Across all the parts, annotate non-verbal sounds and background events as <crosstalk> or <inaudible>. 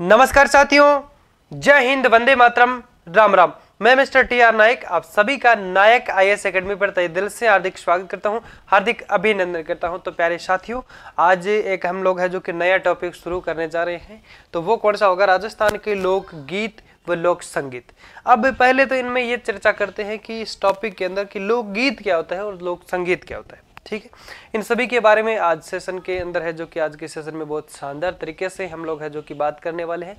नमस्कार साथियों जय हिंद वंदे मातरम राम राम मैं मिस्टर टी आर नायक आप सभी का नायक आई एस अकेडमी पर तय दिल से हार्दिक स्वागत करता हूं हार्दिक अभिनंदन करता हूं तो प्यारे साथियों आज एक हम लोग हैं जो कि नया टॉपिक शुरू करने जा रहे हैं तो वो कौन सा होगा राजस्थान के लोकगीत व लोक संगीत अब पहले तो इनमें ये चर्चा करते हैं कि इस टॉपिक के अंदर कि लोकगीत क्या होता है और लोक संगीत क्या होता है ठीक है इन सभी के बारे में आज सेशन के अंदर है जो कि आज के सेशन में बहुत शानदार तरीके से हम लोग है जो कि बात करने वाले हैं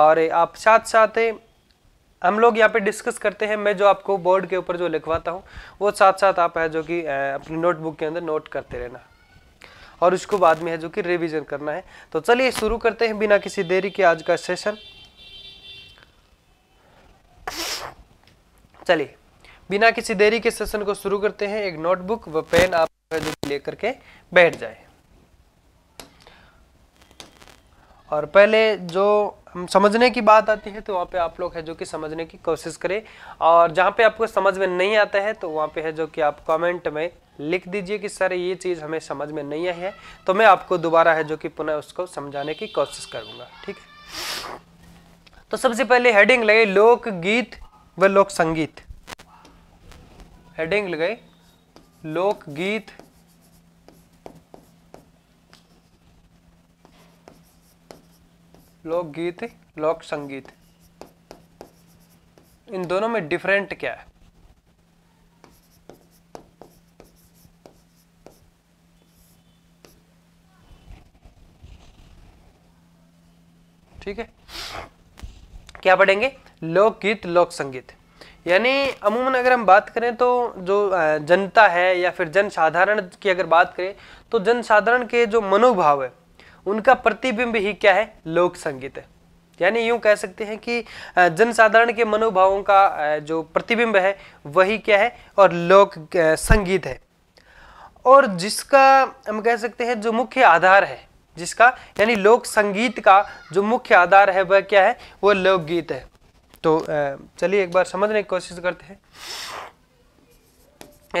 और आप साथ साथ हम लोग यहाँ पे डिस्कस करते हैं मैं जो आपको बोर्ड के ऊपर जो लिखवाता हूँ वो साथ साथ आप है जो कि अपनी नोटबुक के अंदर नोट करते रहना और उसको बाद में है जो कि रिविजन करना है तो चलिए शुरू करते हैं बिना किसी देरी के आज का सेशन चलिए बिना किसी देरी के सेशन को शुरू करते हैं एक नोटबुक व पेन आप जो लेकर के बैठ जाए और पहले जो समझने की बात आती है तो वहाँ पे आप लोग है जो कि समझने की कोशिश करें और जहाँ पे आपको समझ में नहीं आता है तो वहाँ पे है जो कि आप कमेंट में लिख दीजिए कि सर ये चीज़ हमें समझ में नहीं आई है तो मैं आपको दोबारा है जो कि पुनः उसको समझाने की कोशिश करूँगा ठीक है तो सबसे पहले हेडिंग लगे लोकगीत व लोक संगीत हेडिंग लगाई लोकगीत लोकगीत लोक संगीत इन दोनों में डिफरेंट क्या है ठीक है क्या पढ़ेंगे लोकगीत लोक संगीत यानी अमूमन अगर हम बात करें तो जो जनता है या फिर जनसाधारण की अगर बात करें तो जनसाधारण के जो मनोभाव है उनका प्रतिबिंब ही क्या है लोक संगीत है यानी यूं कह सकते हैं कि जनसाधारण के मनोभावों का जो प्रतिबिंब है वही क्या है और लोक संगीत है और जिसका हम कह सकते हैं जो मुख्य आधार है जिसका यानी लोक संगीत का जो मुख्य आधार है वह क्या है वह लोकगीत है तो चलिए एक बार समझने की कोशिश करते हैं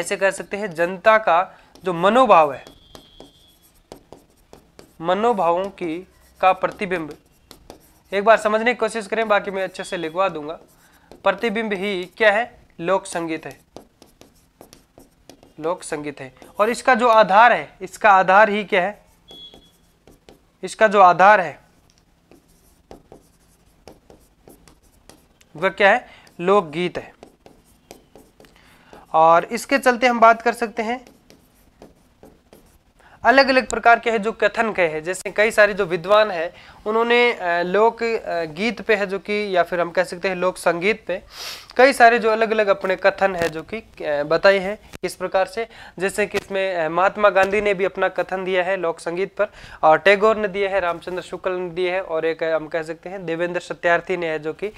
ऐसे कह सकते हैं जनता का जो मनोभाव है मनोभावों की का प्रतिबिंब एक बार समझने की कोशिश करें बाकी मैं अच्छे से लिखवा दूंगा प्रतिबिंब ही क्या है लोक संगीत है लोक संगीत है और इसका जो आधार है इसका आधार ही क्या है इसका जो आधार है वह क्या है लोकगीत है और इसके चलते हम बात कर सकते हैं अलग अलग प्रकार के है जो कथन के हैं जैसे कई सारे जो विद्वान हैं उन्होंने लोक गीत पे है जो कि या फिर हम कह सकते हैं लोक संगीत पे कई सारे जो अलग अलग अपने कथन है जो कि बताए हैं किस प्रकार से जैसे कि इसमें महात्मा गांधी ने भी अपना कथन दिया है लोक संगीत पर और टैगोर ने दिया है रामचंद्र शुक्ल ने दिया है और एक हम कह सकते हैं देवेंद्र सत्यार्थी ने है जो कि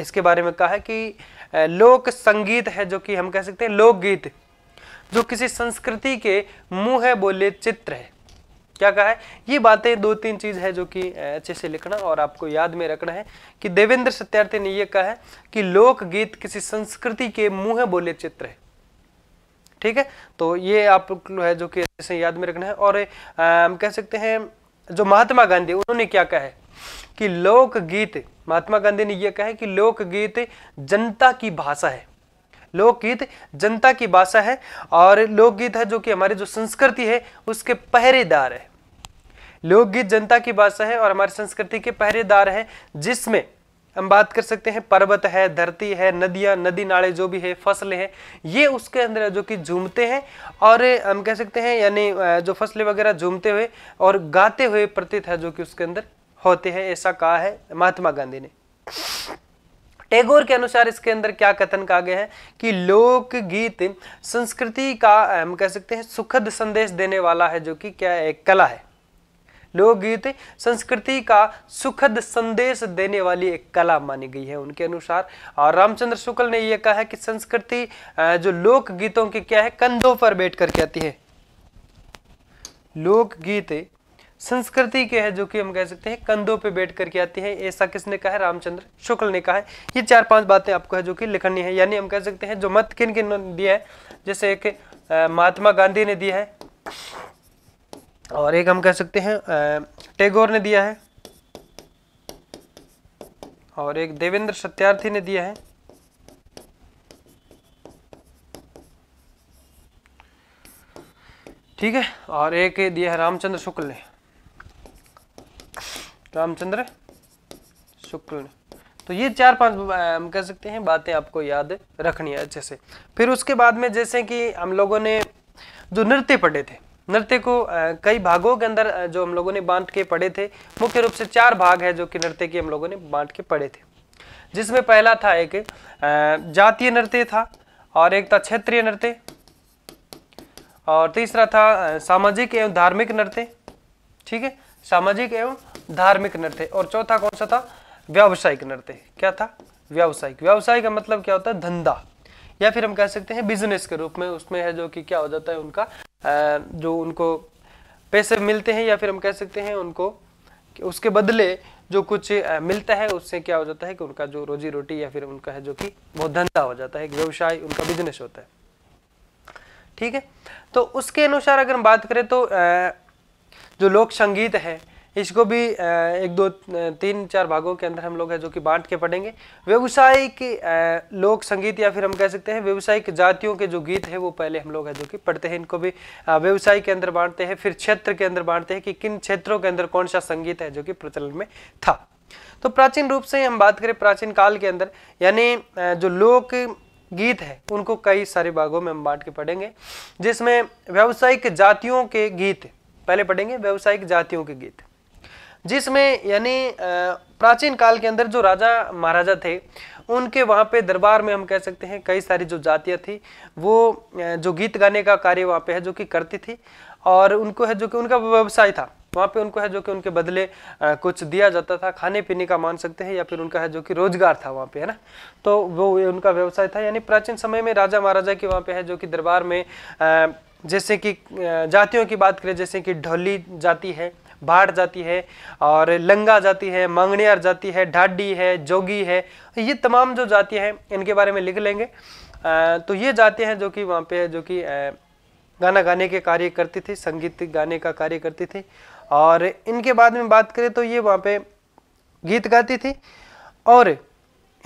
इसके बारे में कहा है कि लोक संगीत है जो कि हम कह सकते हैं लोकगीत जो किसी संस्कृति के मुंह है बोले चित्र है क्या कहा है ये बातें दो तीन चीज है जो कि अच्छे से लिखना और आपको याद में रखना है कि देवेंद्र सत्यार्थी ने यह कहा है कि लोकगीत किसी संस्कृति के मुंह बोले चित्र है ठीक है तो ये आप है जो कि अच्छे से याद में रखना है और हम कह सकते हैं जो महात्मा गांधी उन्होंने क्या कहा है कि लोकगीत महात्मा गांधी ने यह कहा है कि लोकगीत जनता की भाषा है लोकगीत जनता की भाषा है और लोकगीत है जो कि हमारी जो संस्कृति है उसके पहरेदार है लोकगीत जनता की भाषा है और हमारी संस्कृति के पहरेदार है जिसमें हम बात कर सकते हैं पर्वत है धरती है नदियां नदी नाले जो भी है फसलें हैं ये उसके अंदर जो कि झूमते हैं और हम कह सकते हैं यानी जो फसलें वगैरह झूमते हुए और गाते हुए प्रतीत है जो कि उसके अंदर होते हैं ऐसा कहा है महात्मा गांधी ने टैगोर के अनुसार इसके अंदर क्या कथन कहा गया है कि लोक गीत संस्कृति का हम कह सकते हैं सुखद संदेश देने वाला है जो कि क्या एक कला है लोकगीत संस्कृति का सुखद संदेश देने वाली एक कला मानी गई है उनके अनुसार और रामचंद्र शुक्ल ने यह कहा है कि संस्कृति जो लोक गीतों की क्या है कंधों पर बैठ कर कहती है लोकगीत संस्कृति के है जो कि हम कह सकते हैं कंधों पे बैठ करके आती है ऐसा किसने कहा है रामचंद्र शुक्ल ने कहा है ये चार पांच बातें आपको है जो कि लिखनी है यानी हम कह सकते हैं जो मत किन किन दिया है जैसे एक महात्मा गांधी ने दिया है और एक हम कह सकते हैं टेगोर ने दिया है और एक देवेंद्र सत्यार्थी ने दिया है ठीक है और एक दिया है रामचंद्र शुक्ल ने रामचंद्र शुक्ल ने तो ये चार पांच हम कह सकते हैं बातें आपको याद रखनी है अच्छे से फिर उसके बाद में जैसे कि हम लोगों ने जो नृत्य पढ़े थे नृत्य को कई भागों के अंदर जो हम लोगों ने बांट के पढ़े थे मुख्य रूप से चार भाग है जो कि नृत्य के हम लोगों ने बांट के पढ़े थे जिसमें पहला था एक जातीय नृत्य था और एक था क्षेत्रीय नृत्य और तीसरा था सामाजिक एवं धार्मिक नृत्य ठीक है सामाजिक एवं धार्मिक नृत्य और चौथा कौन सा था व्यावसायिक नृत्य क्या था व्यावसायिक व्यवसाय का मतलब क्या होता है धंधा या फिर हम कह सकते हैं बिजनेस के रूप में उसमें है जो कि क्या हो जाता है उनका जो उनको पैसे मिलते हैं या फिर हम कह सकते हैं उनको उसके बदले जो कुछ मिलता है उससे क्या हो जाता है कि उनका जो रोजी रोटी या फिर उनका है जो कि वो धंधा हो जाता है व्यवसाय उनका बिजनेस होता है ठीक है तो उसके अनुसार अगर हम बात करें तो जो लोक संगीत है इसको भी एक दो तीन चार भागों के अंदर हम लोग है जो कि बांट के पढ़ेंगे व्यवसायिक लोक संगीत या फिर हम कह सकते हैं व्यवसायिक जातियों के जो गीत है वो पहले हम लोग है जो कि पढ़ते हैं इनको भी व्यवसाय के अंदर बांटते हैं फिर क्षेत्र के अंदर बांटते हैं कि किन क्षेत्रों के अंदर कौन सा संगीत है जो कि प्रचलन में था तो प्राचीन रूप से हम बात करें प्राचीन काल के अंदर यानी जो लोक गीत है उनको कई सारे भागों में हम बांट के पढ़ेंगे जिसमें व्यावसायिक जातियों के गीत पहले पढ़ेंगे व्यावसायिक जातियों के गीत जिसमें यानी प्राचीन काल के अंदर जो राजा महाराजा थे उनके वहाँ पे दरबार में हम कह सकते हैं कई सारी जो जातियाँ थी वो जो गीत गाने का कार्य वहाँ पे है जो कि करती थी और उनको है जो कि उनका व्यवसाय था वहाँ पे उनको है जो कि उनके बदले कुछ दिया जाता था खाने पीने का मान सकते हैं या फिर उनका है जो कि रोजगार था वहाँ पे है ना तो वो उनका व्यवसाय था यानी प्राचीन समय में राजा महाराजा के वहाँ पे है जो कि दरबार में जैसे कि जातियों की बात करें जैसे कि ढोली जाति है भाड़ जाती है और लंगा जाती है मांगनियार जाती है ढाडी है जोगी है ये तमाम जो जातियाँ हैं इनके बारे में लिख लेंगे तो ये जातियाँ हैं जो कि वहाँ पे जो कि गाना गाने के कार्य करती थी संगीत गाने का कार्य करती थी और इनके बाद में बात करें तो ये वहाँ पे गीत गाती थी और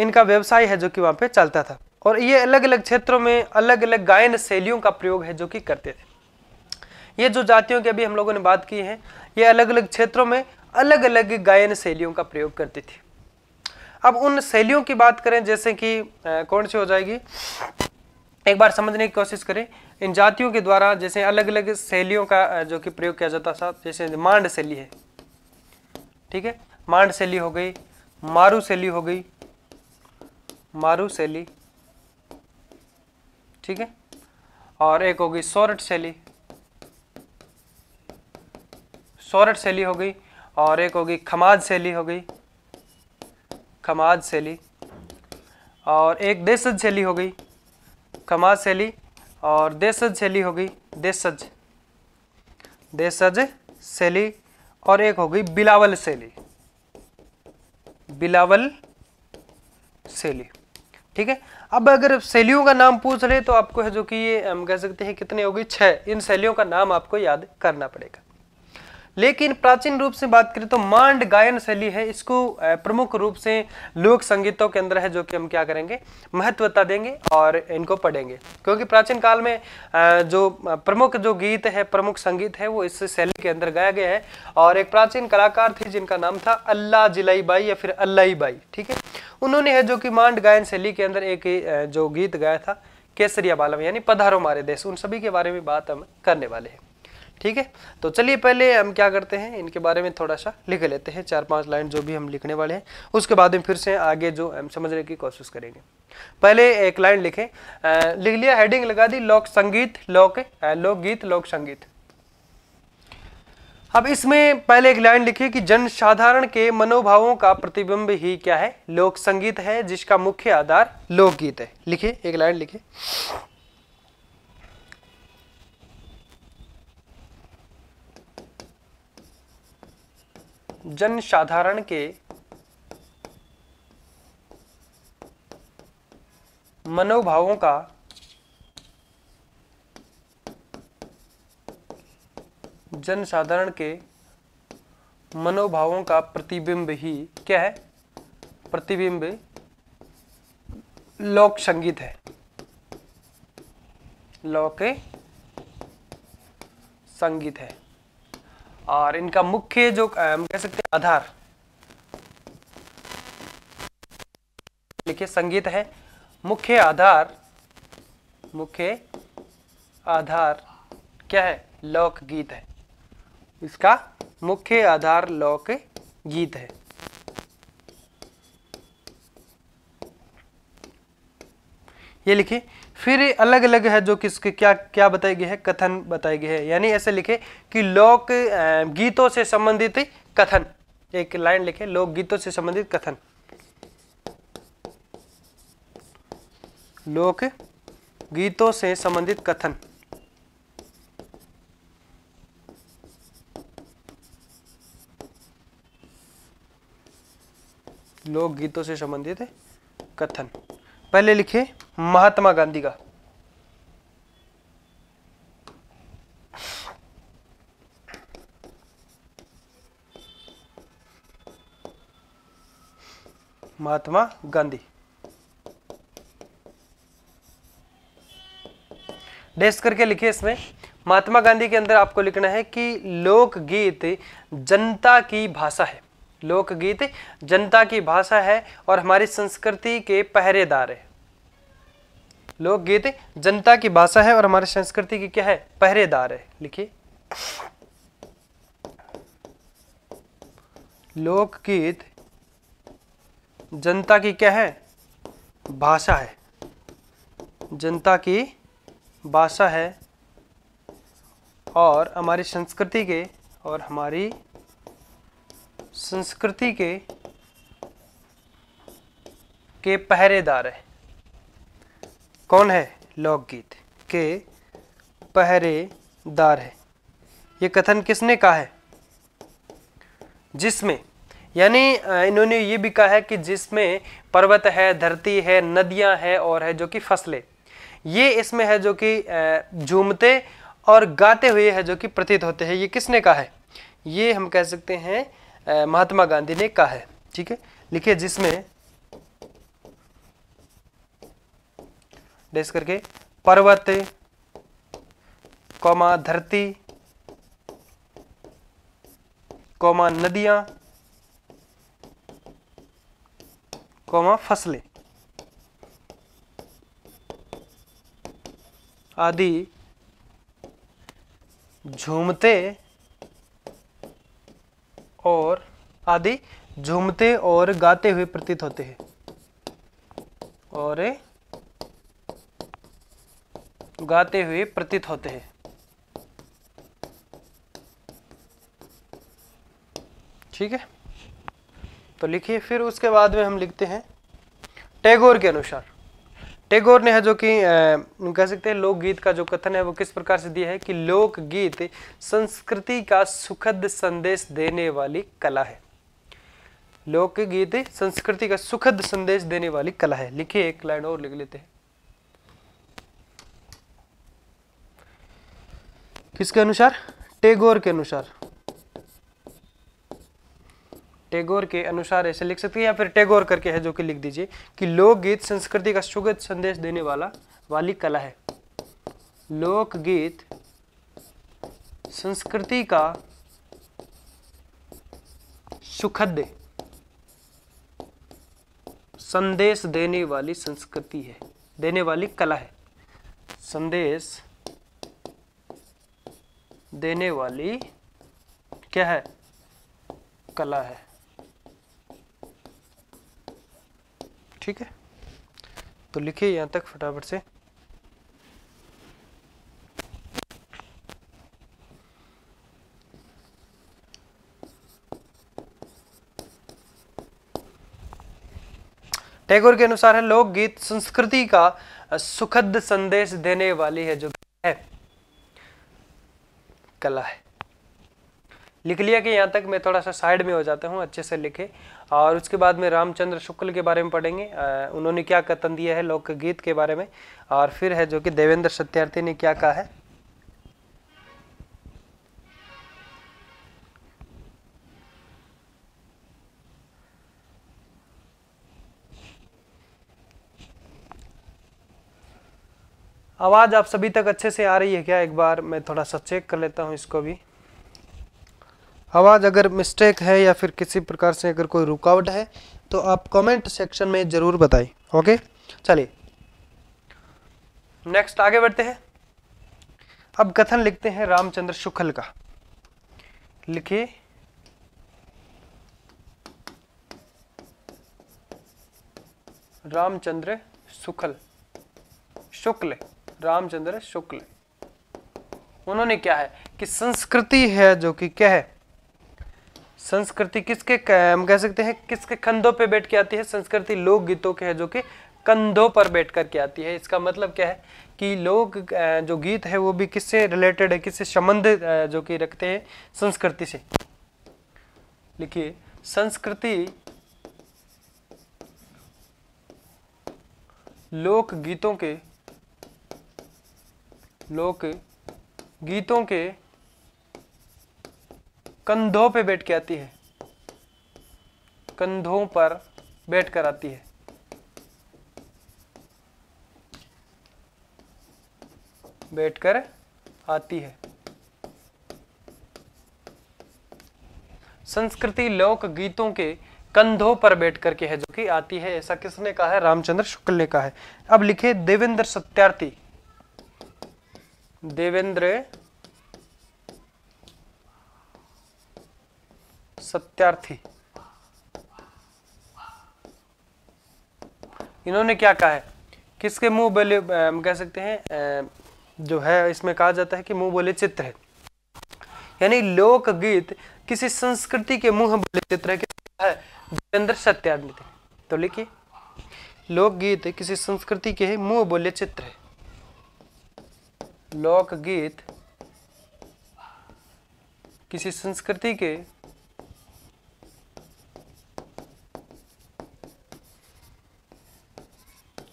इनका व्यवसाय है जो कि वहाँ पे चलता था और ये अलग अलग क्षेत्रों में अलग अलग गायन शैलियों का प्रयोग है जो कि करते थे ये जो जातियों की अभी हम लोगों ने बात की है ये अलग अलग क्षेत्रों में अलग अलग गायन शैलियों का प्रयोग करती थी अब उन शैलियों की बात करें जैसे कि कौन सी हो जाएगी एक बार समझने की कोशिश करें इन जातियों के द्वारा जैसे अलग अलग शैलियों का जो कि प्रयोग किया जाता था जैसे मांड शैली है ठीक है मांड शैली हो गई मारू शैली हो गई मारू शैली ठीक है और एक होगी सोरठ शैली सोरठ शैली हो गई और एक होगी खमाद शैली हो गई खमाद शैली और एक देशज शैली हो गई खमाद शैली और देशज शैली हो गई देश देशज शैली और एक हो गई बिलावल शैली बिलावल शैली ठीक है अब अगर शैलियों का नाम पूछ रहे तो आपको है जो कि ये हम कह सकते हैं कितने हो गई छः इन शैलियों का नाम आपको याद करना पड़ेगा लेकिन प्राचीन रूप से बात करें तो मांड गायन शैली है इसको प्रमुख रूप से लोक संगीतों के अंदर है जो कि हम क्या करेंगे महत्वता देंगे और इनको पढ़ेंगे क्योंकि प्राचीन काल में जो प्रमुख जो गीत है प्रमुख संगीत है वो इस शैली के अंदर गाया गया है और एक प्राचीन कलाकार थे जिनका नाम था अल्लाह जिलाई बाई या फिर अल्लाई बाई ठीक है उन्होंने है जो कि मांड गायन शैली के अंदर एक जो गीत गाया था केसरिया बालम यानी पधारो मारे देश उन सभी के बारे में बात हम करने वाले हैं ठीक है तो चलिए पहले हम क्या करते हैं इनके बारे में थोड़ा सा लिख लेते हैं चार पांच लाइन जो भी हम लिखने वाले हैं उसके बाद में फिर से आगे जो हम समझने की कोशिश करेंगे पहले एक लाइन लिखें लिख लिया हेडिंग लगा दी लोक संगीत लोक लोकगीत लोक संगीत अब इसमें पहले एक लाइन लिखी कि जन साधारण के मनोभावों का प्रतिबिंब ही क्या है लोक संगीत है जिसका मुख्य आधार लोकगीत है लिखिए एक लाइन लिखिए जन साधारण के मनोभावों का जन साधारण के मनोभावों का प्रतिबिंब ही क्या है प्रतिबिंब लोक संगीत है लोक संगीत है और इनका मुख्य जो हम कह सकते हैं आधार लिखिए संगीत है मुख्य आधार मुख्य आधार क्या है लोक गीत है इसका मुख्य आधार लोक गीत है ये लिखिए फिर अलग अलग है जो किसके क्या क्या बताई गई है कथन बताई गए है यानी ऐसे लिखे कि लोक गीतों से संबंधित कथन एक लाइन लिखे लोक गीतों से संबंधित कथन लोक गीतों से संबंधित कथन लोक गीतों से संबंधित कथन पहले लिखे महात्मा गांधी का महात्मा गांधी डेस्ट करके लिखे इसमें महात्मा गांधी के अंदर आपको लिखना है कि लोकगीत जनता की भाषा है लोकगीत जनता की भाषा है और हमारी संस्कृति के पहरेदार है लोकगीत जनता की भाषा है और हमारी संस्कृति की क्या है पहरेदार है लिखिए लोकगीत जनता की क्या है भाषा है जनता की भाषा है और हमारी संस्कृति के और हमारी संस्कृति के के पहरेदार है कौन है लोकगीत के पहरेदार है ये कथन किसने कहा है जिसमें यानी इन्होंने ये भी कहा है कि जिसमें पर्वत है धरती है नदियां हैं और है जो कि फसलें ये इसमें है जो कि झूमते और गाते हुए है जो कि प्रतीत होते हैं ये किसने कहा है ये हम कह सकते हैं महात्मा गांधी ने कहा है ठीक है लिखे जिसमें डेस करके पर्वत कौमा धरती कौमा नदियां कौमा फसलें आदि झूमते और आदि झूमते और गाते हुए प्रतीत होते हैं और गाते हुए प्रतीत होते हैं ठीक है तो लिखिए फिर उसके बाद में हम लिखते हैं टैगोर के अनुसार टैगोर ने है जो कि कह सकते हैं लोकगीत का जो कथन है वो किस प्रकार से दिया है कि लोकगीत संस्कृति का सुखद संदेश देने वाली कला है लोकगीत संस्कृति का सुखद संदेश देने वाली कला है लिखिए एक लाइन और लिख लेते हैं किसके अनुसार टेगोर के अनुसार टैगोर के अनुसार ऐसे लिख सकते हैं या फिर टैगोर करके है जो कि लिख दीजिए कि लोकगीत संस्कृति का सुगत संदेश देने वाला वाली कला है लोकगीत संस्कृति का सुखद संदेश देने वाली संस्कृति है देने वाली कला है संदेश देने वाली क्या है कला है ठीक है तो लिखिए यहाँ तक फटाफट से टैगोर के अनुसार है लोकगीत संस्कृति का सुखद संदेश देने वाली है जो है कला है लिख लिया कि यहाँ तक मैं थोड़ा सा साइड में हो जाता हूँ अच्छे से लिखे और उसके बाद में रामचंद्र शुक्ल के बारे में पढ़ेंगे उन्होंने क्या कथन दिया है लोकगीत के बारे में और फिर है जो कि देवेंद्र सत्यार्थी ने क्या कहा है आवाज़ आप सभी तक अच्छे से आ रही है क्या एक बार मैं थोड़ा सा चेक कर लेता हूँ इसको भी आवाज़ अगर मिस्टेक है या फिर किसी प्रकार से अगर कोई रुकावट है तो आप कमेंट सेक्शन में ज़रूर बताएं ओके चलिए नेक्स्ट आगे बढ़ते हैं अब कथन लिखते हैं रामचंद्र शुक्ल का लिखे रामचंद्र शुक्ल शुक्ल रामचंद्र शुक्ल उन्होंने क्या है कि संस्कृति है जो कि क्या है संस्कृति किसके हम कह सकते हैं किसके कंधों पे बैठ के आती है संस्कृति लोक गीतों के है जो कि कंधों पर बैठ कर के आती है इसका मतलब क्या है कि लोग जो गीत है वो भी किससे रिलेटेड है किससे संबंध जो कि रखते हैं संस्कृति से लिखिए संस्कृति लोक गीतों के लोक गीतों के कंधों पे बैठ के आती है कंधों पर बैठ कर आती है बैठकर आती है संस्कृति लोक गीतों के कंधों पर बैठ करके है जो कि आती है ऐसा किसने कहा है रामचंद्र शुक्ल ने कहा है अब लिखे देवेंद्र सत्यार्थी देवेंद्र सत्यार्थी इन्होंने क्या कहा है किसके मुंह बोले हम कह सकते हैं जो है इसमें कहा जाता है कि मुंह बोले चित्र है यानी लोकगीत किसी संस्कृति के मुंह बोले चित्र है जितेंद्र सत्यार्थी तो लिखिए लोकगीत किसी संस्कृति के मुंह बोले चित्र है लोकगीत किसी संस्कृति के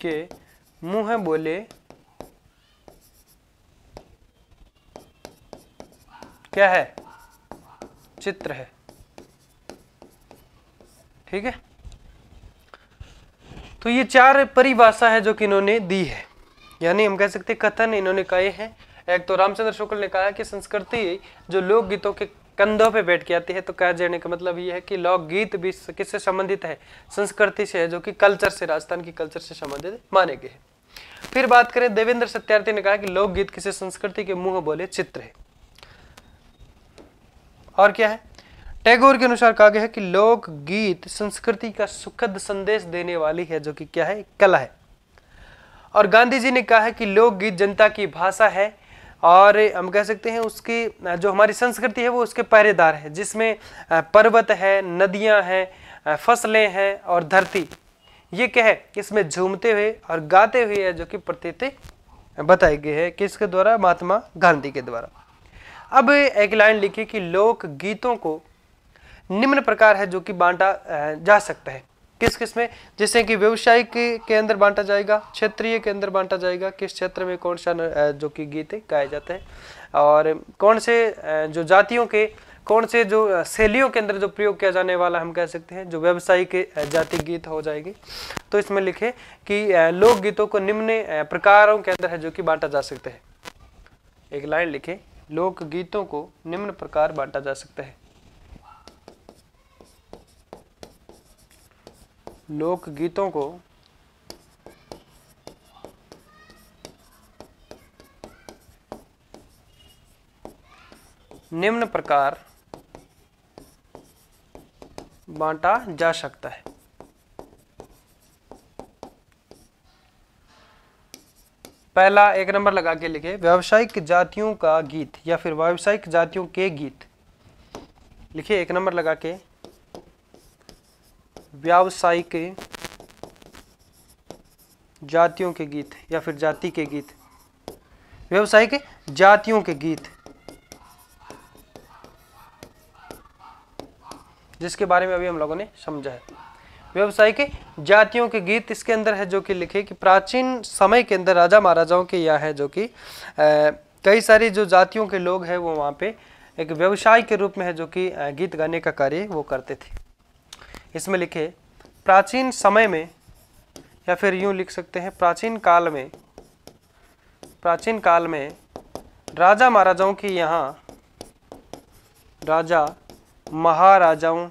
के मुंह बोले क्या है चित्र है ठीक है तो ये चार परिभाषा है जो कि इन्होंने दी है यानी हम कह सकते कथन इन्होंने कहे हैं एक तो रामचंद्र शुक्ल ने कहा कि संस्कृति जो लोकगीतों के कंधों पे बैठ के आती है तो जाने का मतलब ये है कि लोकगीत भी किससे संबंधित है संस्कृति से है जो कि कल्चर से राजस्थान की कल्चर से संबंधित माने गए फिर बात करें देवेंद्र सत्यार्थी ने कहा कि लोकगीत किसी संस्कृति के मुंह बोले चित्र है और क्या है टैगोर के अनुसार कहा गया है कि लोकगीत संस्कृति का सुखद संदेश देने वाली है जो कि क्या है कला है और गांधी जी ने कहा है कि लोकगीत जनता की भाषा है और हम कह सकते हैं उसकी जो हमारी संस्कृति है वो उसके पहरेदार है जिसमें पर्वत है नदियाँ हैं फसलें हैं और धरती ये क्या है इसमें झूमते हुए और गाते हुए है जो कि प्रतीत बताई गई है किसके द्वारा महात्मा गांधी के द्वारा अब एक लाइन लिखी कि लोक गीतों को निम्न प्रकार है जो कि बांटा जा सकता है किस किस में जैसे कि व्यवसाय के, के अंदर बांटा जाएगा क्षेत्रीय के अंदर बांटा जाएगा किस क्षेत्र में कौन सा जो कि गीत गाए जाते हैं और कौन से जो जातियों के कौन से जो शैलियों के अंदर जो प्रयोग किया जाने वाला हम कह सकते हैं जो व्यवसायिक जाति गीत हो जाएगी तो इसमें लिखे कि लोक गीतों को निम्न प्रकारों के अंदर है जो कि बांटा जा सकता है एक लाइन लिखे लोक गीतों को निम्न प्रकार बांटा जा सकता है लोक गीतों को निम्न प्रकार बांटा जा सकता है पहला एक नंबर लगा के लिखे व्यावसायिक जातियों का गीत या फिर व्यावसायिक जातियों के गीत लिखिए एक नंबर लगा के व्यावसायिक जातियों के गीत या फिर जाति के गीत व्यावसायिक जातियों के गीत जिसके बारे में अभी हम लोगों ने समझा है व्यवसायिक जातियों के गीत इसके अंदर है जो कि लिखे कि प्राचीन समय के अंदर राजा महाराजाओं के यह है जो कि कई सारी जो जातियों के लोग हैं वो वहाँ पे एक व्यवसाय के रूप में है जो कि गीत गाने का कार्य वो करते थे इसमें लिखे प्राचीन समय में या फिर यूं लिख सकते हैं प्राचीन काल में प्राचीन काल में राजा महाराजाओं के यहाँ राजा महाराजाओं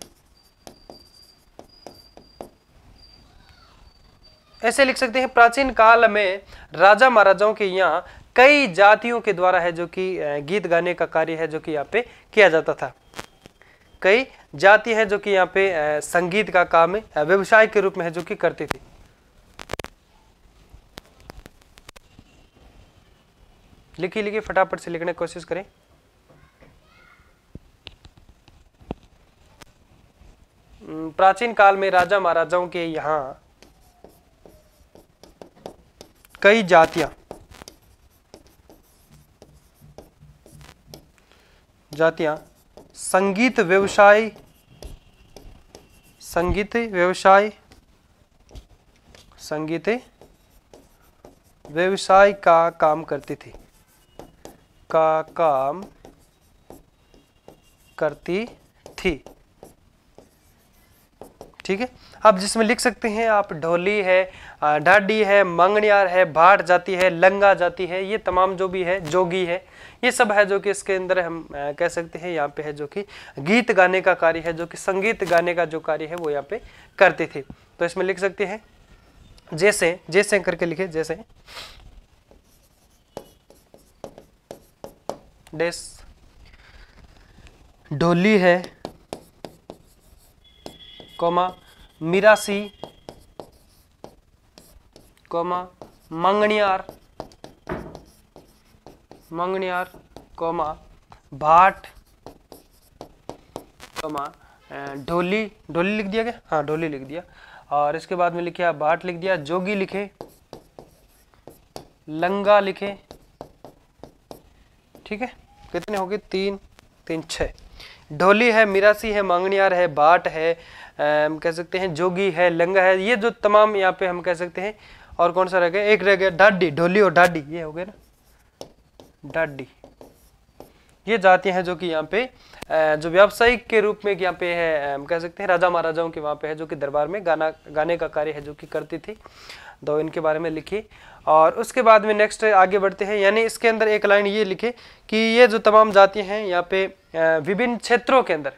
ऐसे लिख सकते हैं प्राचीन काल में राजा महाराजाओं के यहाँ कई जातियों के द्वारा है जो कि गीत गाने का कार्य है जो कि यहाँ पे किया जाता था कई जाति है जो कि यहाँ पे संगीत का काम व्यवसाय के रूप में है जो कि करती थी लिखिए लिखिए फटाफट से लिखने की कोशिश करें प्राचीन काल में राजा महाराजाओं के यहां कई जातियां जातियां संगीत व्यवसाय संगीत व्यवसाय संगीत व्यवसाय का काम करती थी का काम करती थी ठीक है आप जिसमें लिख सकते हैं आप ढोली है ढाडी है मंगनियार है भाट जाती है लंगा जाती है ये तमाम जो भी है जोगी है ये सब है जो कि इसके अंदर हम कह सकते हैं यहाँ पे है जो कि गीत गाने का कार्य है जो कि संगीत गाने का जो कार्य है वो यहाँ पे करते थे तो इसमें लिख सकते हैं जैसे जैसे करके लिखे जैसे डेस ढोली है comma Mirasi comma Manganiyar Manganiyar comma Bhat comma Dholi Dholi लिख दिया क्या हाँ ढोली लिख दिया और इसके बाद में लिखे बाट भाट लिख दिया जोगी लिखे लंगा लिखे ठीक है कितने हो गए तीन तीन छः ढोली है मिरासी है मंगनियार है बाट है हम कह सकते हैं जोगी है लंगा है ये जो तमाम यहाँ पे हम कह सकते हैं और कौन सा रह गया एक रह गया डाडी ढोली और डाडी ये हो गया ना डाडी ये जातियाँ हैं जो कि यहाँ पे जो व्यावसायिक के रूप में यहाँ पे है हम कह सकते हैं राजा महाराजाओं के वहाँ पे है जो कि दरबार में गाना गाने का कार्य है जो कि करती थी तो इनके बारे में लिखी और उसके बाद में नेक्स्ट आगे बढ़ते हैं यानी इसके अंदर एक लाइन ये लिखे कि ये जो तमाम जातियाँ हैं यहाँ पे विभिन्न क्षेत्रों के अंदर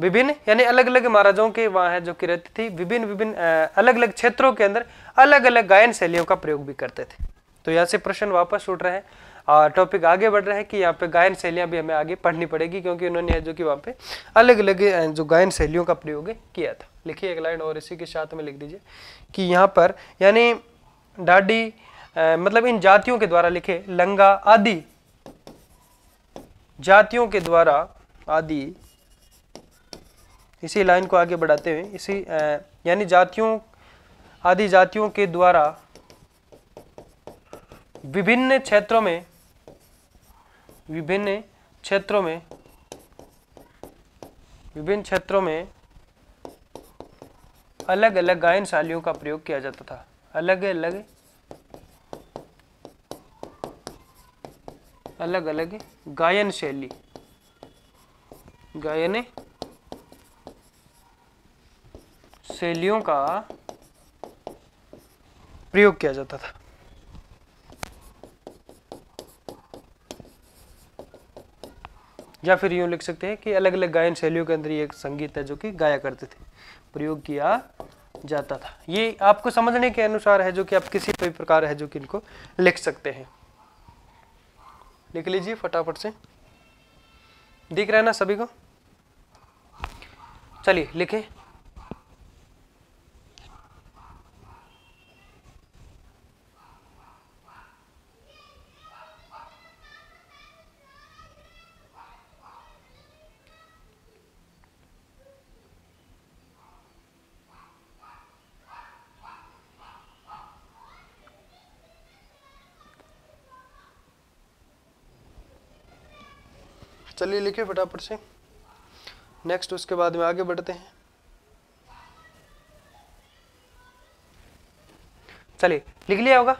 विभिन्न यानी अलग अलग महाराजाओं के वहाँ है जो कि रहती थी विभिन्न विभिन्न अलग अलग क्षेत्रों के अंदर अलग अलग गायन शैलियों का प्रयोग भी करते थे तो यहाँ से प्रश्न वापस उठ रहे हैं और टॉपिक आगे बढ़ रहा है कि यहाँ पे गायन शैलियाँ भी हमें आगे पढ़नी पड़ेगी क्योंकि उन्होंने जो कि वहाँ पे अलग अलग जो गायन शैलियों का प्रयोग किया था लिखिए एक लाइन और इसी के साथ में लिख दीजिए कि यहाँ पर यानी डाडी मतलब इन जातियों के द्वारा लिखे लंगा आदि जातियों के द्वारा आदि इसी लाइन को आगे बढ़ाते हुए इसी यानी जातियों आदि जातियों के द्वारा विभिन्न क्षेत्रों में विभिन्न क्षेत्रों में विभिन्न क्षेत्रों में अलग अलग गायन शैलियों का प्रयोग किया जाता था अलग अलग अलग अलग गायन शैली गायन शैलियों का प्रयोग किया जाता था या फिर यूं लिख सकते हैं कि अलग अलग गायन शैलियों के अंदर एक संगीत है जो कि गाया करते थे प्रयोग किया जाता था ये आपको समझने के अनुसार है जो कि आप किसी भी प्रकार है जो कि इनको लिख सकते हैं लिख लीजिए फटाफट से दिख रहा है ना सभी को चलिए लिखें चलिए लिखे फटाफट से नेक्स्ट उसके बाद में आगे बढ़ते हैं चलिए लिख लिया होगा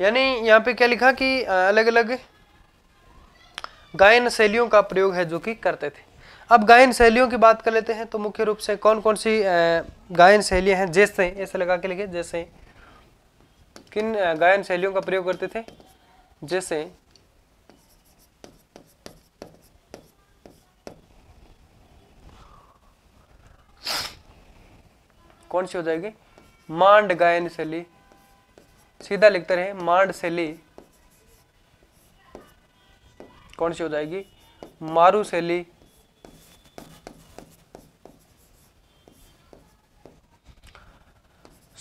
यानी यहाँ पे क्या लिखा कि अलग अलग गायन शैलियों का प्रयोग है जो कि करते थे अब गायन शैलियों की बात कर लेते हैं तो मुख्य रूप से कौन कौन सी गायन शैलियाँ हैं जैसे ऐसे लगा के लिखे जैसे किन गायन शैलियों का प्रयोग करते थे जैसे कौन सी हो जाएगी मांड गायन शैली सीधा लिखते रहे मांड शैली कौन सी हो जाएगी मारू शैली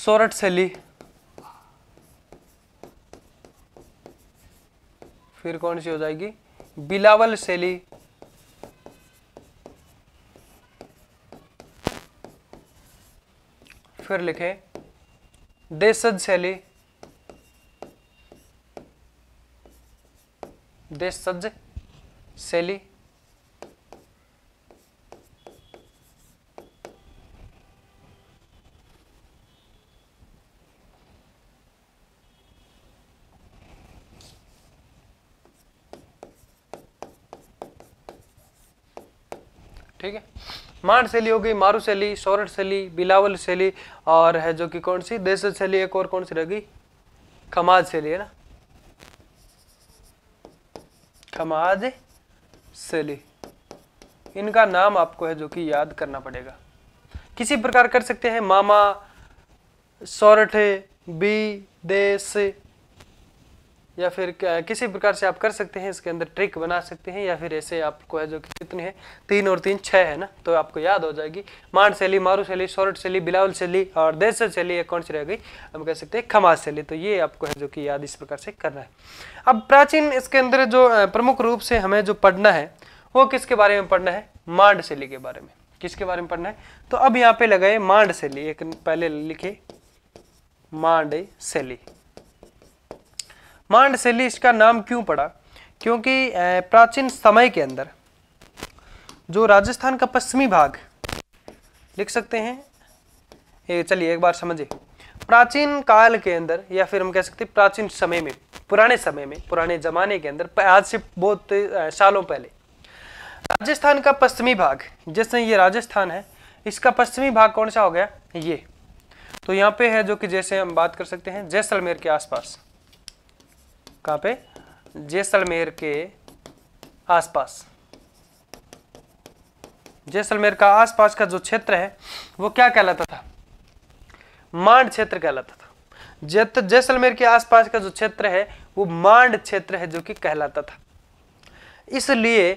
सोरठ शैली फिर कौन सी हो जाएगी बिलावल शैली फिर लिखे दे शैली दे सज शैली मार शैली हो गई मारू शैली सौरठ शैली बिलावल शैली और है जो कि कौन सी देश शैली एक और कौन सी रह गई खमाज शैली है ना खमाज शैली इनका नाम आपको है जो कि याद करना पड़ेगा किसी प्रकार कर सकते हैं मामा सौरठ बी देश या फिर किसी प्रकार से आप कर सकते हैं इसके अंदर ट्रिक बना सकते हैं या फिर ऐसे आपको है जो कि कितने हैं तीन और तीन छः है ना तो आपको याद हो जाएगी मांड शैली मारू शैली शॉर्ट शैली बिलावल शैली और देश शैली ये कौन सी रह गई हम कह सकते हैं खमाज शैली तो ये आपको है जो कि याद इस प्रकार से करना है अब प्राचीन इसके अंदर जो प्रमुख रूप से हमें जो पढ़ना है वो किसके बारे में पढ़ना है मांड शैली के बारे में किसके बारे में पढ़ना है तो अब यहाँ पे लगाए मांड शैली एक पहले लिखे मांड शैली मांड शैली इसका नाम क्यों पड़ा क्योंकि प्राचीन समय के अंदर जो राजस्थान का पश्चिमी भाग लिख सकते हैं ये चलिए एक बार समझिए प्राचीन काल के अंदर या फिर हम कह सकते हैं प्राचीन समय में पुराने समय में पुराने जमाने के अंदर आज से बहुत सालों पहले राजस्थान का पश्चिमी भाग जिसमें ये राजस्थान है इसका पश्चिमी भाग कौन सा हो गया ये तो यहाँ पे है जो कि जैसे हम बात कर सकते हैं जैसलमेर के आसपास कहाँ पे जैसलमेर के आसपास जैसलमेर का आसपास का जो क्षेत्र है वो क्या कहलाता था मांड क्षेत्र कहलाता था जैसलमेर के आसपास का जो क्षेत्र है वो मांड क्षेत्र है जो कि कहलाता था इसलिए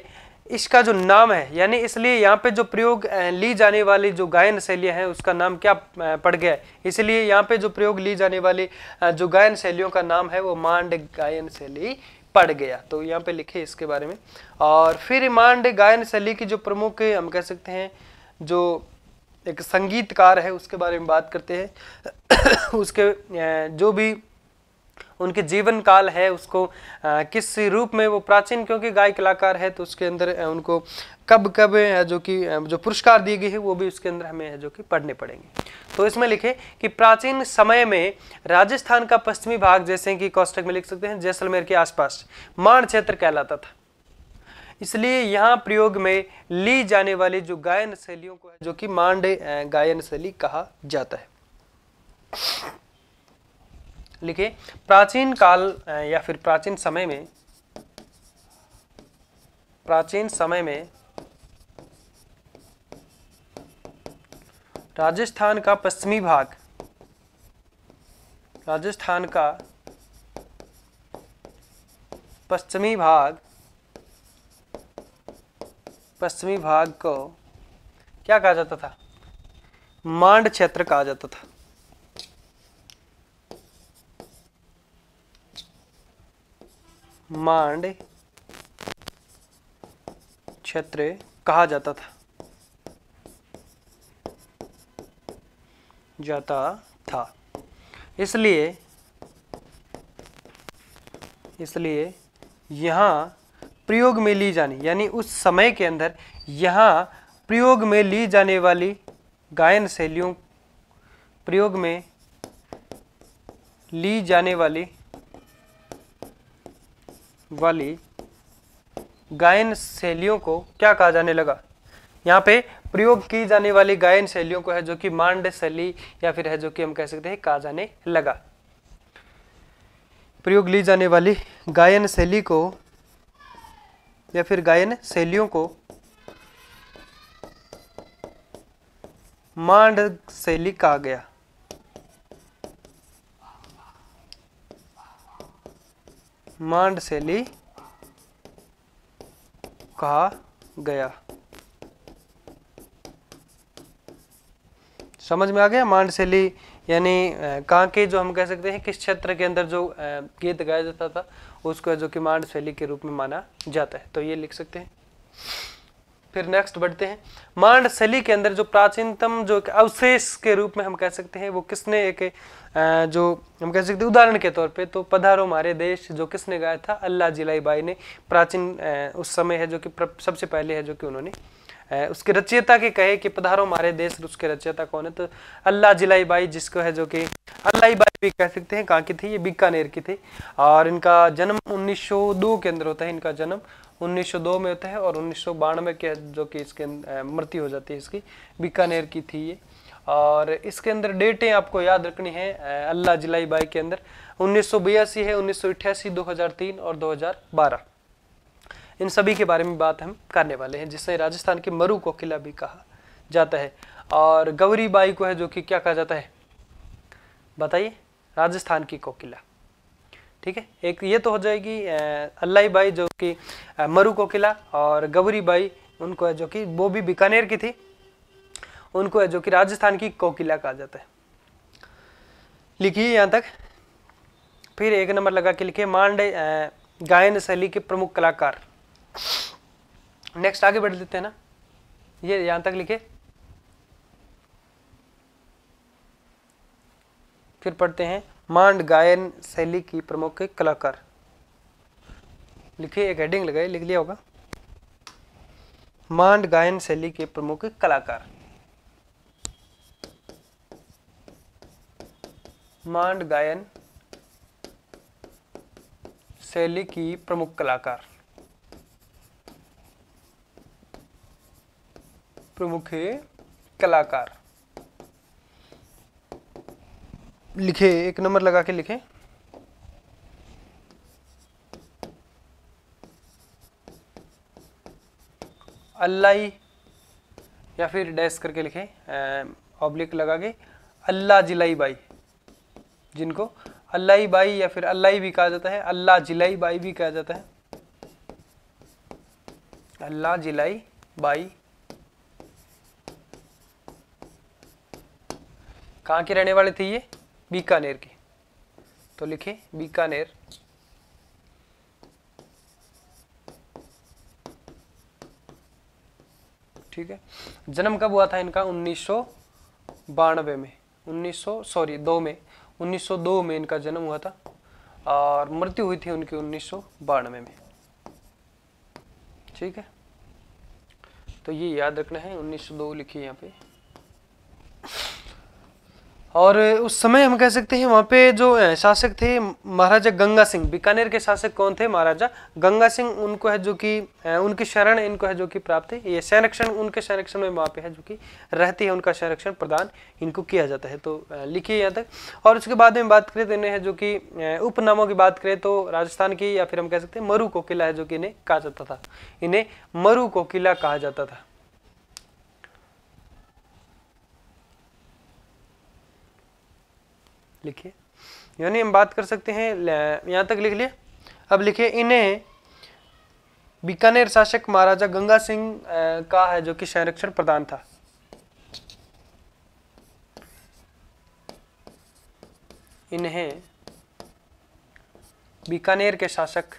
इसका जो नाम है यानी इसलिए यहाँ पे जो प्रयोग ली जाने वाली जो गायन शैलियाँ हैं उसका नाम क्या पड़ गया है इसलिए यहाँ पे जो प्रयोग ली जाने वाली जो गायन शैलियों का नाम है वो मांड गायन शैली पड़ गया तो यहाँ पे लिखे इसके बारे में और फिर मांड गायन शैली की जो प्रमुख हम कह सकते हैं जो एक संगीतकार है उसके बारे में बात करते हैं <coughs> उसके जो भी उनके जीवन काल है उसको किस रूप में वो प्राचीन क्योंकि गाय कलाकार है तो उसके अंदर उनको कब कब जो कि जो पुरस्कार दिए गए हैं वो भी उसके अंदर हमें जो कि पढ़ने पड़ेंगे तो इसमें लिखे कि प्राचीन समय में राजस्थान का पश्चिमी भाग जैसे कि कौष्टक में लिख सकते हैं जैसलमेर के आसपास मान क्षेत्र कहलाता था इसलिए यहाँ प्रयोग में ली जाने वाली जो गायन शैलियों को जो कि मांड गायन शैली कहा जाता है लिखे प्राचीन काल या फिर प्राचीन समय में प्राचीन समय में राजस्थान का पश्चिमी भाग राजस्थान का पश्चिमी भाग पश्चिमी भाग को क्या कहा जाता था मांड क्षेत्र कहा जाता था मांड क्षेत्र कहा जाता था जाता था इसलिए इसलिए यहाँ प्रयोग में ली जानी यानी उस समय के अंदर यहाँ प्रयोग में ली जाने वाली गायन शैलियों प्रयोग में ली जाने वाली वाली गायन शैलियों को क्या कहा जाने लगा यहाँ पे प्रयोग की जाने वाली गायन शैलियों को है जो कि मांड शैली या फिर है जो कि हम कह सकते हैं कहा जाने लगा प्रयोग ली जाने वाली गायन शैली को या फिर गायन शैलियों को मांड शैली कहा गया शैली कहा गया समझ में आ गया मांड शैली यानी के जो हम कह सकते हैं किस क्षेत्र के अंदर जो गीत गाया जाता था उसको जो कि मांड शैली के रूप में माना जाता है तो ये लिख सकते हैं फिर नेक्स्ट बढ़ते हैं मांड शैली के अंदर जो प्राचीनतम जो अवशेष के रूप में हम कह सकते हैं वो किसने एक जो हम कह सकते हैं उदाहरण के तौर पे तो पधारो मारे देश जो किसने गाया था अल्लाह जिलाई बाई ने प्राचीन उस समय है जो कि सबसे पहले है जो कि उन्होंने उसके रचयिता के कहे कि पधारो मारे देश उसके रचयिता कौन है तो अल्लाह जिलाई बाई जिसको है जो कि अल्लाह बाई भी कह सकते हैं कहाँ की थी ये बीकानेर की थी और इनका जन्म 1902 के अंदर होता है इनका जन्म 1902 में होता है और उन्नीस के जो कि इसके अं, मृत्यु हो जाती है इसकी बीकानेर की थी ये और इसके अंदर डेटें आपको याद रखनी है अल्लाह जिलाई बाई के अंदर उन्नीस है उन्नीस 2003 और 2012 इन सभी के बारे में बात हम करने वाले हैं जिसने राजस्थान के मरु को किला भी कहा जाता है और गौरी बाई को है जो कि क्या कहा जाता है बताइए राजस्थान की कोकिला ठीक है एक ये तो हो जाएगी अल्लाई बाई जो कि मरु कोकिला और गौरी बाई उनको है जो कि वो भी बीकानेर की थी उनको है जो कि राजस्थान की कोकिला कहा जाता है लिखिए यहाँ तक फिर एक नंबर लगा के लिखिए मांडे गायन शैली के प्रमुख कलाकार नेक्स्ट आगे बढ़ देते हैं ना ये यहाँ तक लिखे फिर पढ़ते हैं मांड गायन शैली की प्रमुख कलाकार लिखिए एक हेडिंग लगाइए लिख लिया होगा मांड गायन शैली के प्रमुख कलाकार मांड गायन शैली की प्रमुख कलाकार प्रमुख कलाकार लिखे एक नंबर लगा के लिखे अल्लाई या फिर डैश करके लिखे ऑब्लिक लगा के अल्लाह जिलाई बाई जिनको अल्लाई बाई या फिर अल्लाई भी कहा जाता है अल्लाह जिलाई बाई भी कहा जाता है अल्लाह जिलाई बाई कहाँ के रहने वाले थे ये बीकानेर की तो लिखे बीकानेर ठीक है जन्म कब हुआ था इनका उन्नीस बानवे में 1900 सॉरी दो में 1902 में इनका जन्म हुआ था और मृत्यु हुई थी उनकी उन्नीस बानवे में ठीक है तो ये याद रखना है 1902 लिखिए यहाँ पे और उस समय हम कह सकते हैं वहाँ पे जो शासक थे महाराजा गंगा सिंह बीकानेर के शासक कौन थे महाराजा गंगा सिंह उनको है जो कि उनकी शरण इनको है जो कि प्राप्त है ये संरक्षण उनके संरक्षण में वहाँ पे है जो कि रहती है उनका संरक्षण प्रदान इनको किया जाता है तो लिखिए यहाँ तक और उसके बाद में बात करें तो इन्हें है जो कि उपनामों की बात करें तो राजस्थान की या फिर हम कह सकते हैं मरु कोकिला है जो कि इन्हें कहा जाता था इन्हें मरु कोकिला कहा जाता था लिखिए यानी हम बात कर सकते हैं यहाँ तक लिख लिए अब लिखिए इन्हें बीकानेर शासक महाराजा गंगा सिंह का है जो कि संरक्षण प्रदान था इन्हें बीकानेर के शासक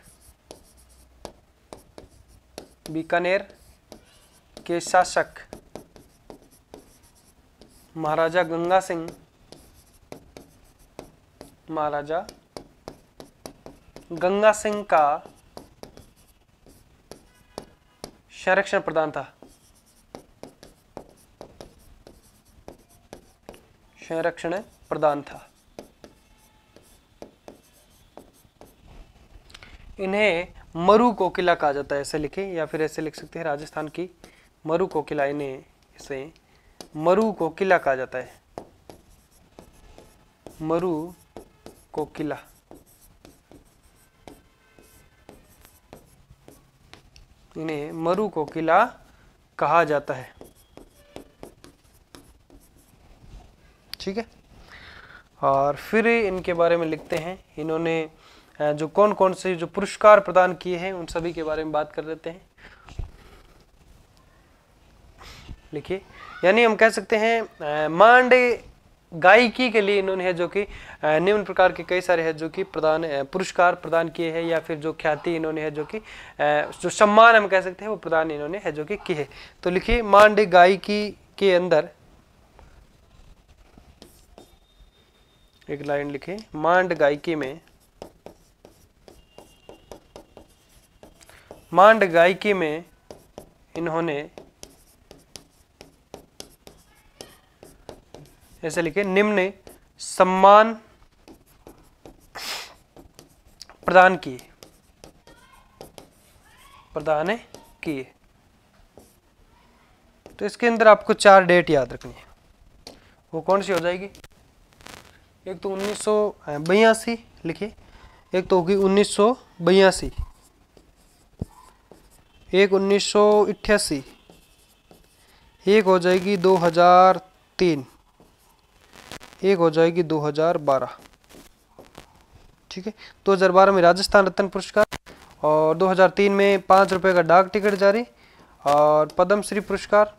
बीकानेर के शासक महाराजा गंगा सिंह महाराजा गंगा सिंह का संरक्षण प्रदान था संरक्षण प्रदान था इन्हें मरु कोकिला कहा जाता है ऐसे लिखे या फिर ऐसे लिख सकते हैं राजस्थान की मरु कोकिला इन्हें इसे मरु कोकिला कहा जाता है मरु कोकिला इन्हें मरु कोकिला कहा जाता है ठीक है और फिर इनके बारे में लिखते हैं इन्होंने जो कौन कौन से जो पुरस्कार प्रदान किए हैं उन सभी के बारे में बात कर लेते हैं लिखिए यानी हम कह सकते हैं मांडे गायकी के लिए इन्होंने जो कि निम्न प्रकार के कई सारे हैं जो कि प्रदान पुरस्कार प्रदान किए हैं या फिर जो ख्याति इन्होंने है जो कि जो सम्मान हम कह सकते हैं वो प्रदान इन्होंने है जो कि किए तो लिखिए मांड गायकी के अंदर एक लाइन लिखे मांड गायकी में मांड गायकी में इन्होंने ऐसे लिखे निम्न सम्मान प्रदान किए प्रदान किए तो इसके अंदर आपको चार डेट याद रखनी है वो कौन सी हो जाएगी एक तो उन्नीस सौ बयासी लिखिए एक तो होगी उन्नीस सौ बयासी एक उन्नीस सौ एक हो जाएगी दो हजार तीन एक हो जाएगी 2012 ठीक है 2012 में राजस्थान रत्न पुरस्कार और 2003 में पाँच रुपये का डाक टिकट जारी और पद्मश्री पुरस्कार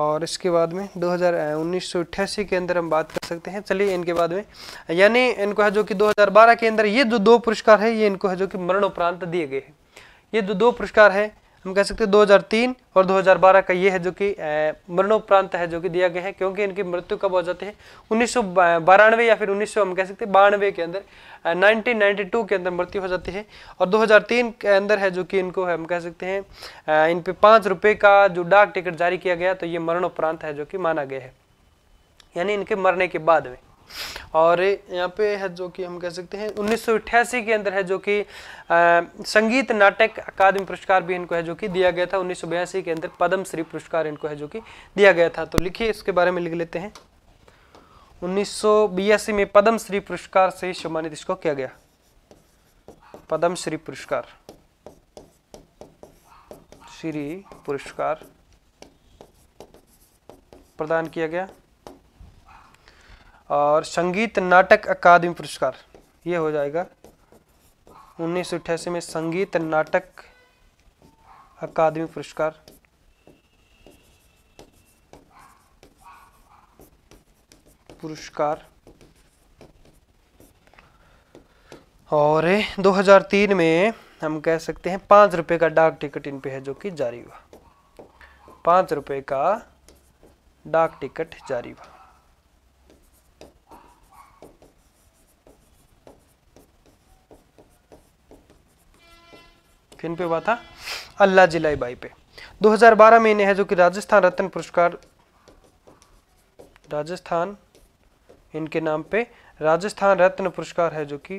और इसके बाद में दो हज़ार के अंदर हम बात कर सकते हैं चलिए इनके बाद में यानी इनको है जो कि 2012 के अंदर ये जो दो पुरस्कार है ये इनको है जो कि मरणोपरांत दिए गए हैं ये जो दो पुरस्कार है हम कह सकते हैं 2003 और 2012 का ये है जो कि मरणोपरांत है जो कि दिया गया है क्योंकि इनकी मृत्यु कब हो जाती है उन्नीस या फिर उन्नीस हम कह सकते हैं बानवे के अंदर 1992 के अंदर मृत्यु हो जाती है और 2003 के अंदर है जो कि इनको हम कह सकते हैं इन पर पाँच रुपये का जो डाक टिकट जारी किया गया तो ये मरणोपरांत है जो कि माना गया है यानी इनके मरने के बाद में और यहाँ पे है जो कि हम कह सकते हैं उन्नीस के अंदर है जो कि संगीत नाटक अकादमी पुरस्कार भी इनको है जो कि दिया गया था उन्नीस के अंदर पद्म श्री पुरस्कार इनको है जो कि दिया गया था तो लिखिए इसके बारे में लिख लेते हैं उन्नीस में पद्म श्री पुरस्कार से सम्मानित इसको किया गया पद्म श्री पुरस्कार श्री पुरस्कार प्रदान किया गया और संगीत नाटक अकादमी पुरस्कार ये हो जाएगा उन्नीस में संगीत नाटक अकादमी पुरस्कार पुरस्कार और 2003 में हम कह सकते हैं पाँच रुपये का डाक टिकट इन पे है जो कि जारी हुआ पाँच रुपये का डाक टिकट जारी हुआ किन पे हुआ था अल्लाह जिलाई बाई पे 2012 में इन्हें है जो कि राजस्थान रत्न पुरस्कार राजस्थान इनके नाम पे राजस्थान रत्न पुरस्कार है जो कि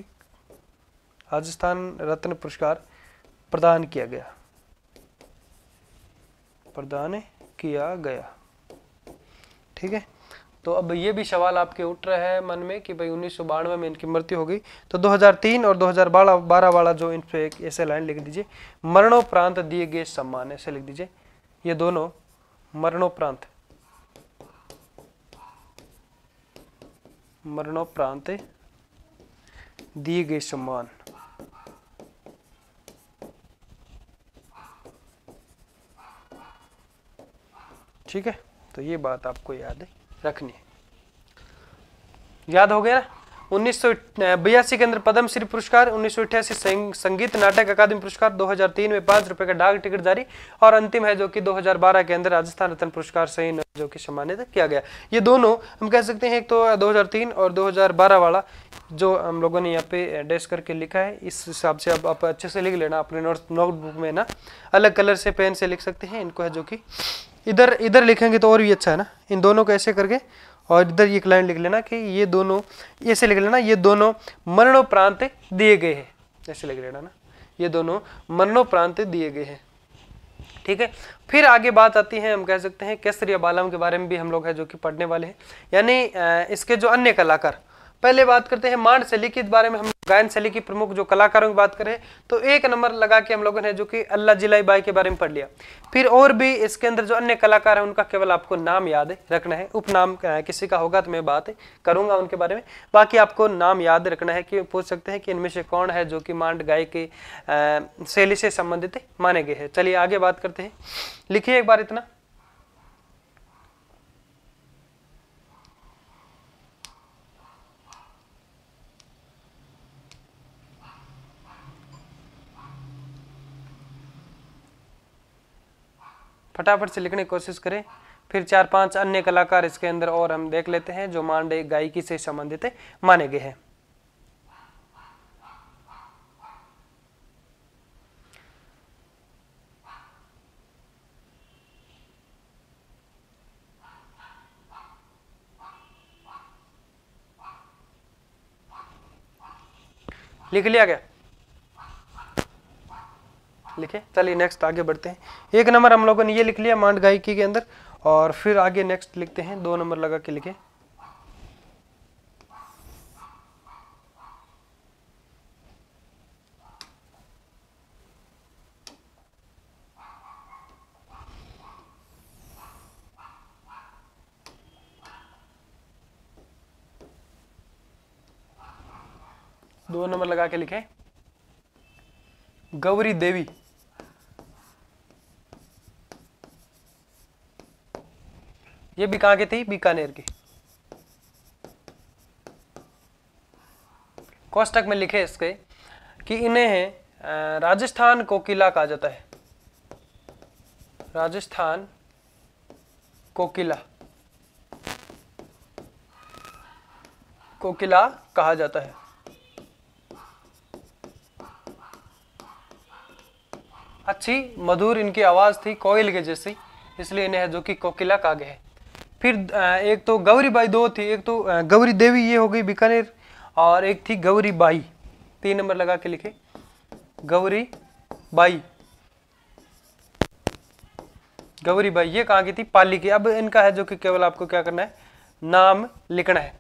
राजस्थान रत्न पुरस्कार प्रदान किया गया प्रदान किया गया ठीक है तो अब ये भी सवाल आपके उठ रहा है मन में कि भाई उन्नीस में इनकी मृत्यु हो गई तो 2003 और 2012 वाला जो इन पे एक ऐसे लाइन लिख दीजिए मरणोपरांत दिए गए सम्मान ऐसे लिख दीजिए ये दोनों मरणोपरांत मरणोपरांत दिए गए सम्मान ठीक है तो ये बात आपको याद है रखनी याद हो गया ना उन्नीस सौ के अंदर पद्मश्री पुरस्कार उन्नीस सौ संगीत नाटक अकादमी पुरस्कार 2003 में पांच रुपए का डाक टिकट जारी और अंतिम है जो कि 2012 के अंदर राजस्थान रत्न पुरस्कार सही जो कि सम्मानित किया गया ये दोनों हम कह सकते हैं एक तो 2003 और 2012 वाला जो हम लोगों ने यहाँ पे डेस्क करके लिखा है इस हिसाब से अब आप अच्छे से लिख लेना अपने नोटबुक में ना अलग कलर से पेन से लिख सकते हैं इनको है जो कि इधर इधर लिखेंगे तो और भी अच्छा है ना इन दोनों को ऐसे करके और इधर एक लाइन लिख लेना कि ये दोनों ऐसे लिख लेना ये दोनों मरणोप्रांत दिए गए हैं ऐसे लिख लेना ना ये दोनों मरणोप्रांत दिए गए हैं ठीक है फिर आगे बात आती है हम कह सकते हैं केसरिया बालम के बारे में भी हम लोग है जो कि पढ़ने वाले हैं यानी इसके जो अन्य कलाकार पहले बात करते हैं मांड शैली के बारे में हम गायन शैली की प्रमुख जो कलाकारों की बात करें तो एक नंबर लगा के हम लोगों ने जो कि अल्लाह जिलाई बाई के बारे में पढ़ लिया फिर और भी इसके अंदर जो अन्य कलाकार हैं उनका केवल आपको नाम याद रखना है उपनाम किसी का होगा तो मैं बात करूंगा उनके बारे में बाकी आपको नाम याद रखना है कि पूछ सकते हैं कि इनमें से कौन है जो कि मांड गाय की शैली से संबंधित माने गए हैं चलिए आगे बात करते हैं लिखिए एक बार इतना फटाफट से लिखने की कोशिश करें फिर चार पांच अन्य कलाकार इसके अंदर और हम देख लेते हैं जो मांडे गायकी से संबंधित माने गए हैं लिख लिया गया लिखे चलिए नेक्स्ट आगे बढ़ते हैं एक नंबर हम लोगों ने ये लिख लिया मांड गायकी के अंदर और फिर आगे नेक्स्ट लिखते हैं दो नंबर लगा के लिखे दो नंबर लगा के लिखे गौरी देवी ये भी कहाँ के थी बीकानेर की कोष्टक में लिखे इसके कि इन्हें राजस्थान को किला कहा जाता है राजस्थान को किला को किला कहा जाता है अच्छी मधुर इनकी आवाज़ थी कोयल के जैसी इसलिए इन्हें जो कि कोकिला कहा गया है फिर एक तो गौरी बाई दो थी एक तो गौरी देवी ये हो गई बीकानेर और एक थी गौरी बाई तीन नंबर लगा के लिखे गौरी बाई गौरी बाई ये कहाँ की थी पाली की अब इनका है जो कि केवल आपको क्या करना है नाम लिखना है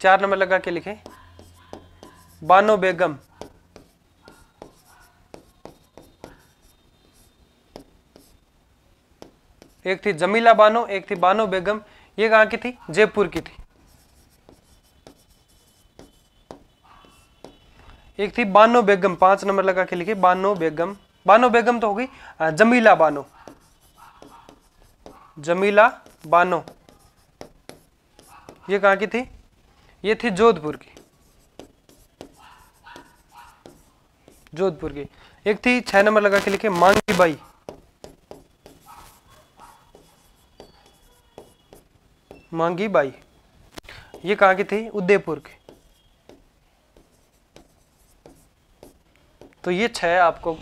चार नंबर लगा के लिखे बानो बेगम एक थी जमीला बानो एक थी बानो बेगम ये कहा की थी जयपुर की थी एक थी बानो बेगम पांच नंबर लगा के लिखे बानो बेगम बानो बेगम तो हो गई जमीला बानो जमीला बानो ये कहां की थी ये थी जोधपुर की जोधपुर की एक थी छह नंबर लगा के लिखे मांगी बाई मांगी बाई ये कहाँ के थे उदयपुर के तो ये छह आपको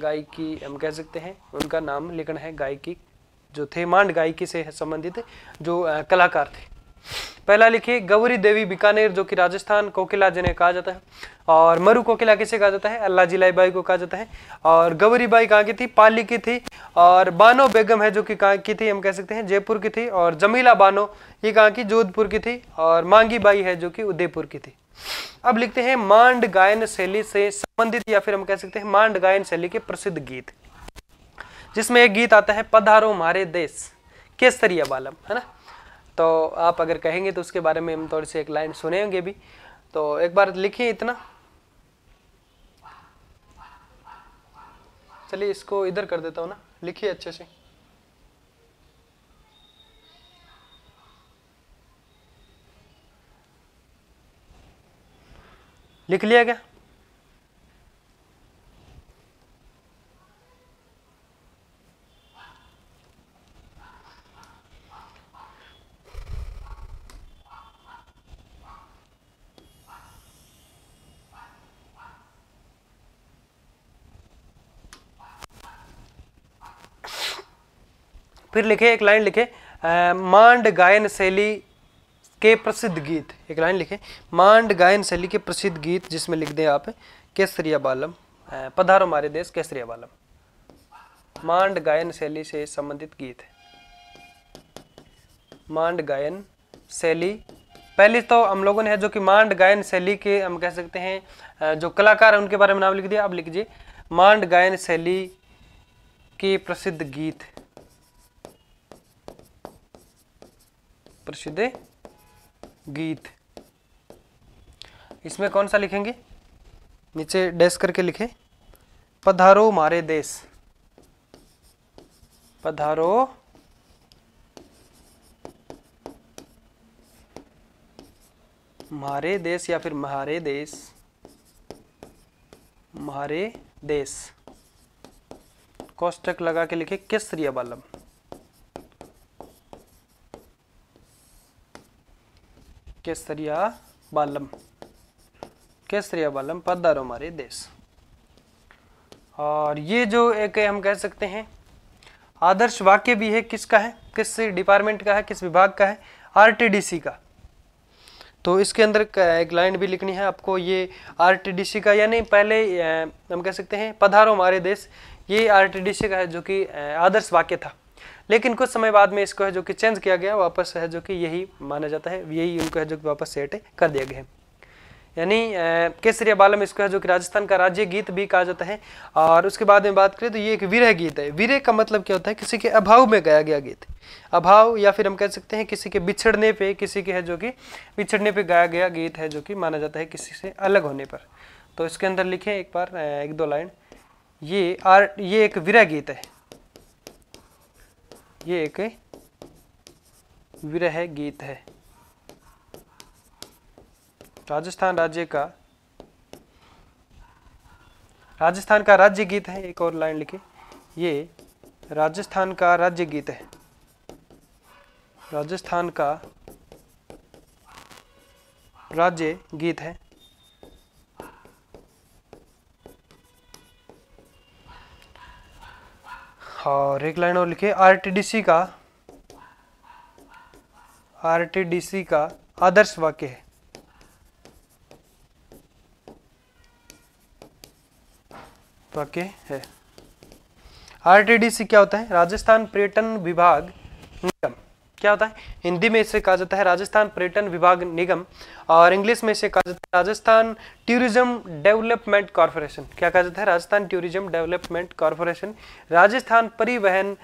गाय की हम कह सकते हैं उनका नाम लिखना है गाय की जो थे मांड गायकी से संबंधित जो कलाकार थे पहला लिखिए गौरी देवी बीकानेर जो कि राजस्थान कोकिला जिन्हें कहा जाता है और मरु कोकिला किसे कहा जाता है अल्लाह जिलाई बाई को कहा जाता है और गौरी बाई कहाँ की थी पाली की थी और बानो बेगम है जो कि कहाँ की थी हम कह सकते हैं जयपुर की थी और जमीला बानो ये कहाँ की जोधपुर की थी और मांगी बाई है जो कि उदयपुर की थी अब लिखते हैं मांड गायन शैली से संबंधित या फिर हम कह सकते हैं मांड गायन शैली के प्रसिद्ध गीत जिसमें एक गीत आता है पधारो मारे देश केसरिया बालम है ना तो आप अगर कहेंगे तो उसके बारे में हम थोड़ी सी एक लाइन सुनेंगे भी तो एक बार लिखिए इतना चलिए इसको इधर कर देता हूँ ना लिखिए अच्छे से लिख लिया क्या फिर लिखे एक लाइन लिखे मांड गायन शैली के प्रसिद्ध गीत एक लाइन लिखे मांड गायन शैली के प्रसिद्ध गीत जिसमें लिख दें आप केसरिया बालम पधारो हमारे देश केसरिया बालम मांड गायन शैली से संबंधित गीत मांड गायन शैली पहले तो हम लोगों ने है जो कि मांड गायन शैली के हम कह सकते हैं जो कलाकार है उनके बारे में नाम लिख दिया आप लिख दीजिए मांड गायन शैली के प्रसिद्ध गीत प्रसिद्ध गीत इसमें कौन सा लिखेंगे नीचे डैश करके लिखे पधारो मारे देश पधारो मारे देश या फिर महारे देश महारे देश कौष्टक लगा के लिखे केसरिया बालम केसरिया बालम केसरिया बालम पदारो हमारे देश और ये जो एक हम कह सकते हैं आदर्श वाक्य भी है किसका है किस डिपार्टमेंट का है किस विभाग का है आरटीडीसी का तो इसके अंदर एक लाइन भी लिखनी है आपको ये आरटीडीसी का यानी पहले हम कह सकते हैं पधारो हमारे देश ये आरटीडीसी का है जो कि आदर्श वाक्य था लेकिन कुछ समय बाद में इसको है जो कि चेंज किया गया वापस है जो कि यही माना जाता है यही उनको है जो कि वापस सेट कर दिया गया है यानी केसरिया बालम इसको है जो कि राजस्थान का राज्य गीत भी कहा जाता है और उसके बाद में बात करें तो ये एक विरह गीत है विरह का मतलब क्या होता है किसी के अभाव में गाया गया गीत अभाव या फिर हम कह सकते हैं किसी के बिछड़ने पे किसी के है जो कि बिछड़ने पे गाया गया गीत है जो कि माना जाता है किसी से अलग होने पर तो इसके अंदर लिखे एक बार एक दो लाइन ये आर ये एक विरह गीत है ये एक विरह गीत है राजस्थान राज्य का राजस्थान का राज्य गीत है एक और लाइन लिखे ये राजस्थान का राज्य गीत है राजस्थान का राज्य गीत है हाँ, और एक लाइन और लिखे आरटीडीसी का आरटीडीसी का आदर्श वाक्य है वाक्य है आरटीडीसी क्या होता है राजस्थान पर्यटन विभाग निगम क्या होता है हिंदी में इसे कहा जाता है राजस्थान पर्यटन विभाग निगम और इंग्लिश में इसे कहा जाता है राजस्थान टूरिज्म डेवलपमेंट कॉरपोरेशन क्या कहा जाता है Rajasthan tourism development corporation Rajasthan परिवहन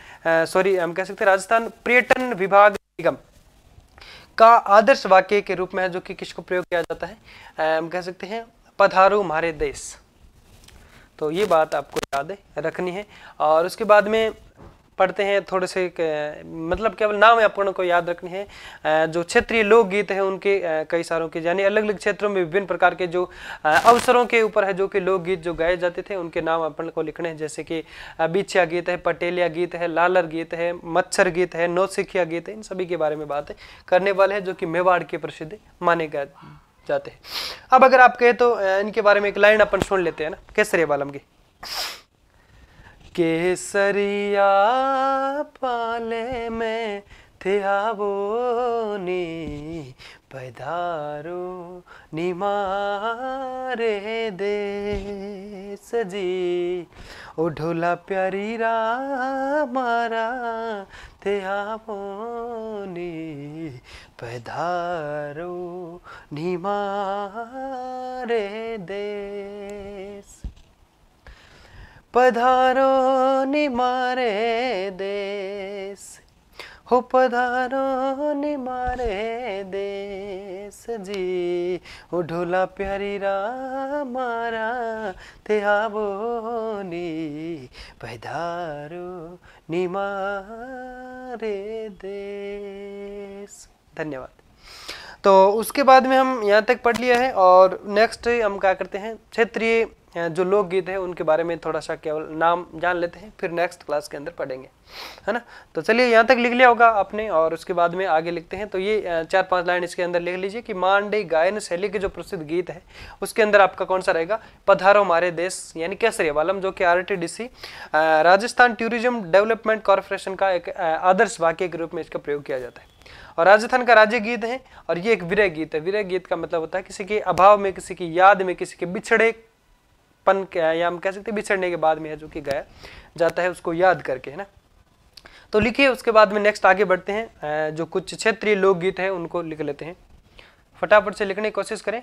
सॉरी हम कह सकते हैं राजस्थान पर्यटन विभाग निगम का आदर्श वाक्य के रूप में है जो कि किसको प्रयोग किया जाता है हम कह सकते हैं पधारो हमारे देश तो ये बात आपको याद रखनी है और उसके बाद में पढ़ते हैं थोड़े से मतलब केवल नाम अपन को याद रखने हैं जो क्षेत्रीय लोकगीत हैं उनके कई सारों के यानी अलग अलग क्षेत्रों में विभिन्न प्रकार के जो अवसरों के ऊपर है जो कि लोकगीत जो गाए जाते थे उनके नाम अपन को लिखने हैं जैसे कि बिछिया गीत है पटेलिया गीत है लालर गीत है मच्छर गीत है नौसिखिया गीत है इन सभी के बारे में बात करने वाले हैं जो कि मेवाड़ के प्रसिद्ध माने गए जाते हैं अब अगर आप कहें तो इनके बारे में एक लाइन अपन सुन लेते हैं ना केसरिया बालम की केसरिया पाले में थे नी पैदारो निमारे दे सजी ओ ढोला प्यारी रा मारा थे नी पैदारो निमारे देस पधारो नि मारे देश हो पधारो नि मारे देश जी ओ ढोला प्यारी रा मारा ते आवो नि पधारो नि मारे देश धन्यवाद तो उसके बाद में हम यहाँ तक पढ़ लिया है और नेक्स्ट हम क्या करते हैं क्षेत्रीय जो लोकगीत है उनके बारे में थोड़ा सा केवल नाम जान लेते हैं फिर नेक्स्ट क्लास के अंदर पढ़ेंगे है ना तो चलिए यहाँ तक लिख लिया होगा आपने और उसके बाद में आगे लिखते हैं तो ये चार पांच लाइन इसके अंदर लिख लीजिए कि मांडे गायन शैली के जो प्रसिद्ध गीत है उसके अंदर आपका कौन सा रहेगा पधारो हमारे देश यानी केसरिया वालम जो कि आर राजस्थान टूरिज्म डेवलपमेंट कॉरपोरेशन का एक आदर्श वाक्य के रूप में इसका प्रयोग किया जाता है और राजस्थान का राज्य गीत है और ये एक विरय गीत है विरय गीत का मतलब होता है किसी के अभाव में किसी की याद में किसी के बिछड़े पन या हम कह सकते हैं बिछड़ने के बाद में है जो कि गाया जाता है उसको याद करके है ना तो लिखिए उसके बाद में नेक्स्ट आगे बढ़ते हैं जो कुछ क्षेत्रीय लोकगीत है उनको लिख लेते हैं फटाफट से लिखने की कोशिश करें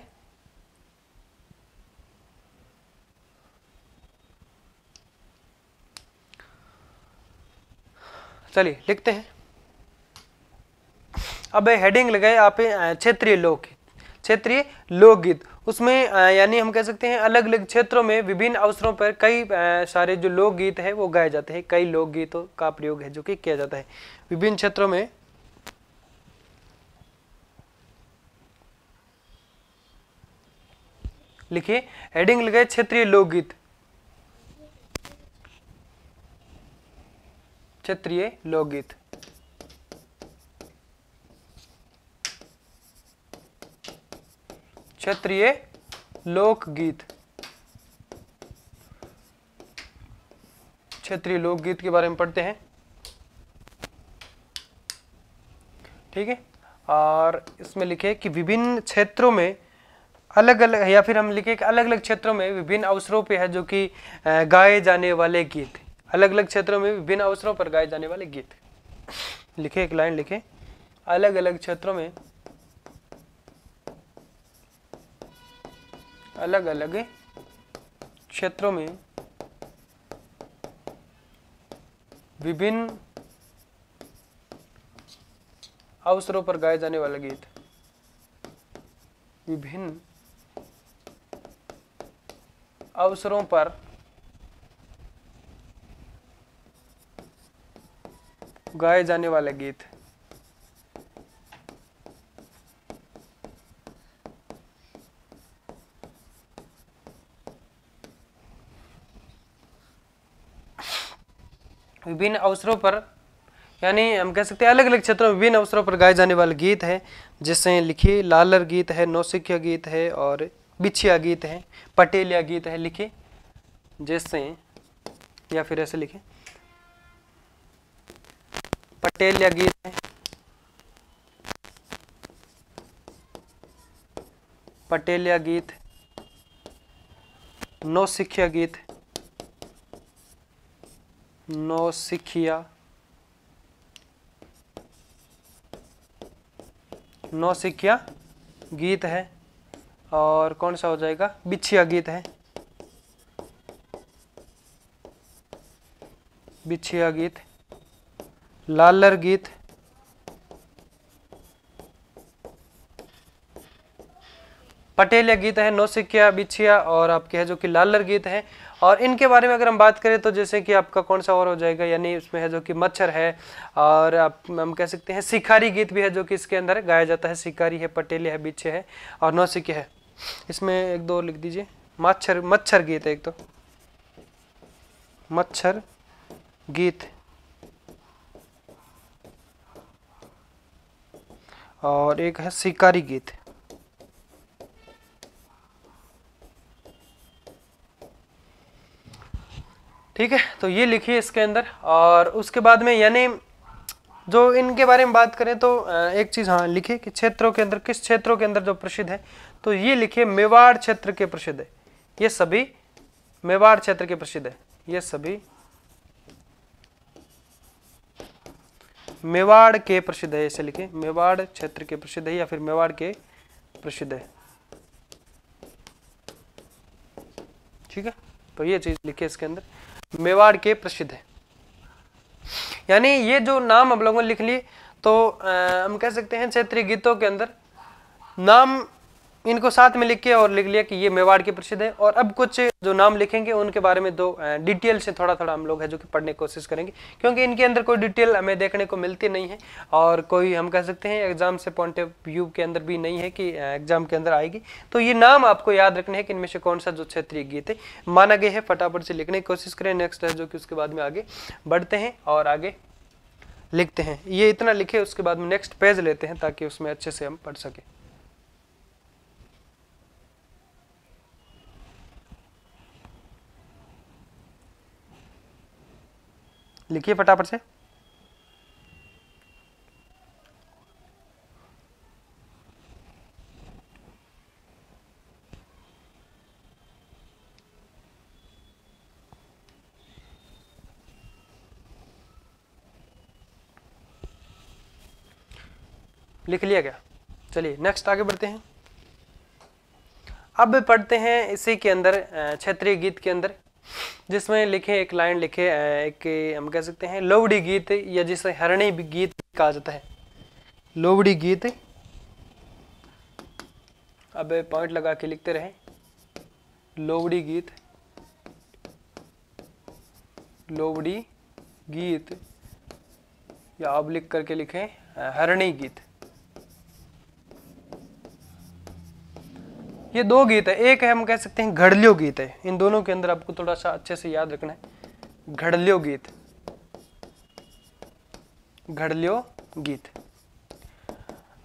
चलिए लिखते हैं अब हेडिंग लगाए आप क्षेत्रीय लोकगीत क्षेत्रीय लोकगीत उसमें यानी हम कह सकते हैं अलग अलग क्षेत्रों में विभिन्न अवसरों पर कई सारे जो लोकगीत है वो गाए जाते हैं कई लोकगीतों का प्रयोग है जो कि किया जाता है विभिन्न क्षेत्रों में लिखिए हेडिंग लगाए क्षेत्रीय लोकगीत क्षेत्रीय लोकगीत क्षेत्रीय लोकगीत क्षेत्रीय लोकगीत के बारे में पढ़ते हैं ठीक है और इसमें लिखे कि विभिन्न क्षेत्रों में अलग अलग या फिर हम लिखे कि अलग अलग क्षेत्रों में विभिन्न अवसरों पर है जो कि गाए जाने वाले गीत अलग अलग क्षेत्रों में विभिन्न अवसरों पर गाए जाने वाले गीत लिखे एक लाइन लिखे अलग अलग क्षेत्रों में अलग अलग क्षेत्रों में विभिन्न अवसरों पर गाए जाने वाला गीत विभिन्न अवसरों पर गाए जाने वाले गीत विभिन्न अवसरों पर यानी हम कह सकते हैं अलग अलग क्षेत्रों में विभिन्न अवसरों पर गाए जाने वाले गीत हैं जैसे लिखे लालर गीत है नौसिखिया गीत है और बिछिया गीत है पटेलिया गीत है लिखे जैसे या फिर ऐसे लिखे पटेलिया गीत है पटेलिया गीत नौसिख्या गीत है नौसिखिया नौसिखिया गीत है और कौन सा हो जाएगा बिछिया गीत है बिछिया गीत लालर गीत पटेलिया गीत है नौसिकिया बिछिया और आपके है जो कि लालर गीत है और इनके बारे में अगर हम बात करें तो जैसे कि आपका कौन सा और हो जाएगा यानी इसमें है जो कि मच्छर है और आप हम कह सकते हैं शिकारी गीत भी है जो कि इसके अंदर गाया जाता है शिकारी है पटेलिया है बिछे है और नौसिकिया है इसमें एक दो लिख दीजिए मच्छर मच्छर गीत है एक तो मच्छर गीत और एक है शिकारी गीत ठीक है तो ये लिखिए इसके अंदर और उसके बाद में यानी जो इनके बारे में बात करें तो एक चीज़ हाँ लिखिए कि क्षेत्रों के अंदर किस क्षेत्रों के अंदर जो प्रसिद्ध है तो ये लिखिए मेवाड़ क्षेत्र के प्रसिद्ध है ये सभी मेवाड़ क्षेत्र के प्रसिद्ध है ये सभी मेवाड़ के प्रसिद्ध है ऐसे लिखिए मेवाड़ क्षेत्र के प्रसिद्ध है या फिर मेवाड़ के प्रसिद्ध है ठीक है तो ये चीज़ लिखिए इसके अंदर मेवाड़ के प्रसिद्ध है यानी ये जो नाम हम लोगों ने लिख लिए तो आ, हम कह सकते हैं क्षेत्रीय गीतों के अंदर नाम इनको साथ में लिख के और लिख लिया कि ये मेवाड़ के प्रसिद्ध है और अब कुछ जो नाम लिखेंगे उनके बारे में दो डिटेल से थोड़ा थोड़ा हम लोग है जो कि पढ़ने की कोशिश करेंगे क्योंकि इनके अंदर कोई डिटेल हमें देखने को मिलती नहीं है और कोई हम कह सकते हैं एग्जाम से पॉइंट ऑफ व्यू के अंदर भी नहीं है कि एग्जाम के अंदर आएगी तो ये नाम आपको याद रखने हैं कि इनमें से कौन सा जो क्षेत्रीय गीत है माना गया है फटाफट से लिखने की कोशिश करें नेक्स्ट है जो कि उसके बाद में आगे बढ़ते हैं और आगे लिखते हैं ये इतना लिखे उसके बाद में नेक्स्ट पेज लेते हैं ताकि उसमें अच्छे से हम पढ़ सकें लिखिए फटाफट से लिख लिया गया चलिए नेक्स्ट आगे बढ़ते हैं अब पढ़ते हैं इसी के अंदर क्षेत्रीय गीत के अंदर जिसमें लिखे एक लाइन लिखे एक हम कह सकते हैं लोवड़ी गीत या जिसे हरणी गीत कहा जाता है लोवड़ी गीत अब पॉइंट लगा के लिखते रहे लोवड़ी गीत लोवड़ी गीत या अब लिख करके लिखें हरणी गीत ये दो गीत है एक है हम कह सकते हैं घड़लियो गीत है इन दोनों के अंदर आपको थोड़ा सा अच्छे से याद रखना है घड़लियो गीत घड़लियो गीत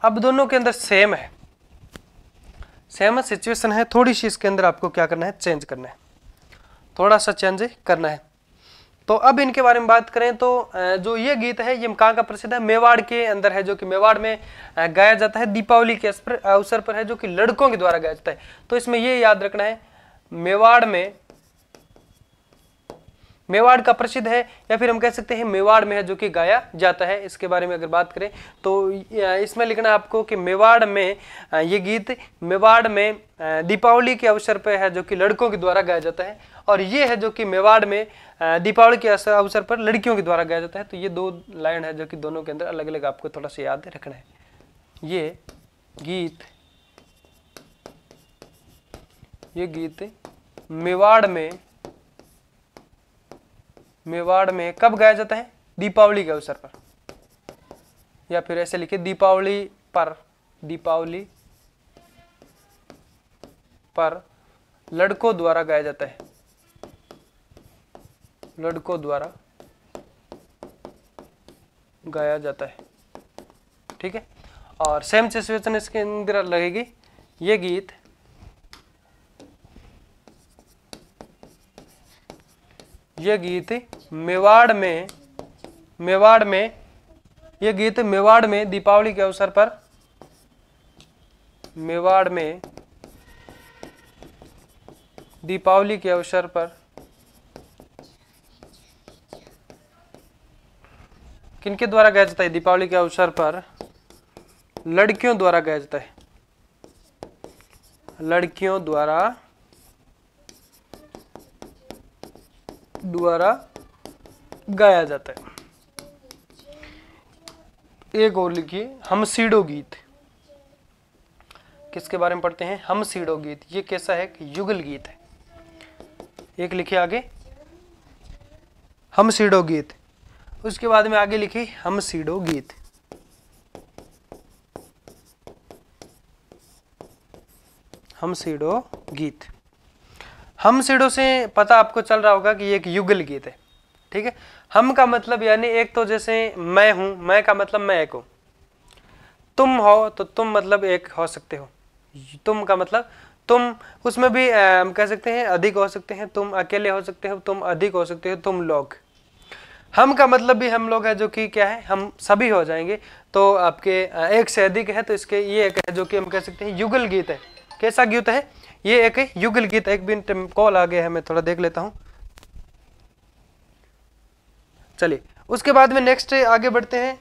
अब दोनों के अंदर सेम है सेम सिचुएशन है थोड़ी सी इसके अंदर आपको क्या करना है चेंज करना है थोड़ा सा चेंज करना है तो अब इनके बारे में बात करें तो जो ये गीत है ये कहाँ का प्रसिद्ध है मेवाड़ के अंदर है जो कि मेवाड़ में गाया जाता है दीपावली के अवसर पर है जो कि लड़कों के द्वारा गाया जाता है तो इसमें ये याद रखना है मेवाड़ में मेवाड़ का प्रसिद्ध है या फिर हम कह सकते हैं मेवाड़ में है जो कि गाया जाता है इसके बारे में अगर बात करें तो इसमें लिखना है आपको कि मेवाड़ में ये गीत मेवाड़ में दीपावली के अवसर पर है जो कि लड़कों के द्वारा गाया जाता है और ये है जो कि मेवाड़ में दीपावली के अवसर पर लड़कियों के द्वारा गाया जाता है तो ये दो लाइन है जो कि दोनों के अंदर अलग अलग आपको थोड़ा सा याद रखना है ये गीत ये गीत मेवाड़ में मेवाड़ में कब गाया जाता है दीपावली के अवसर पर या फिर ऐसे लिखे दीपावली पर दीपावली पर लड़कों द्वारा गाया जाता है लड़कों द्वारा गाया जाता है ठीक है और सेम सिचुएशन इसके अंदर लगेगी ये गीत ये गीत मेवाड़ में मेवाड़ में ये गीत मेवाड़ में दीपावली के अवसर पर मेवाड़ में दीपावली के अवसर पर किनके द्वारा गाया जाता है दीपावली के अवसर पर लड़कियों द्वारा गाया जाता है लड़कियों द्वारा द्वारा गाया जाता है एक और लिखिए हम सीढ़ो गीत किसके बारे में पढ़ते हैं हम सीढ़ो गीत ये कैसा है कि युगल गीत है एक लिखिए आगे हम सीढ़ो गीत उसके बाद में आगे लिखी हम सीडो गीत हम सीडो गीत हम सीडो से पता आपको चल रहा होगा कि ये एक युगल गीत है ठीक है हम का मतलब यानी एक तो जैसे मैं हूं मैं का मतलब मैं एक हूं तुम हो तो तुम मतलब एक हो सकते हो तुम का मतलब तुम उसमें भी हम कह सकते हैं अधिक हो सकते हैं तुम अकेले हो सकते हो तुम अधिक हो सकते हो तुम लोग हम का मतलब भी हम लोग है जो कि क्या है हम सभी हो जाएंगे तो आपके एक से अधिक है तो इसके ये एक है जो कि हम कह सकते हैं युगल गीत है कैसा गीत है ये एक है युगल गीत एक मिनट कॉल आ गया है मैं थोड़ा देख लेता हूँ चलिए उसके बाद में नेक्स्ट आगे बढ़ते हैं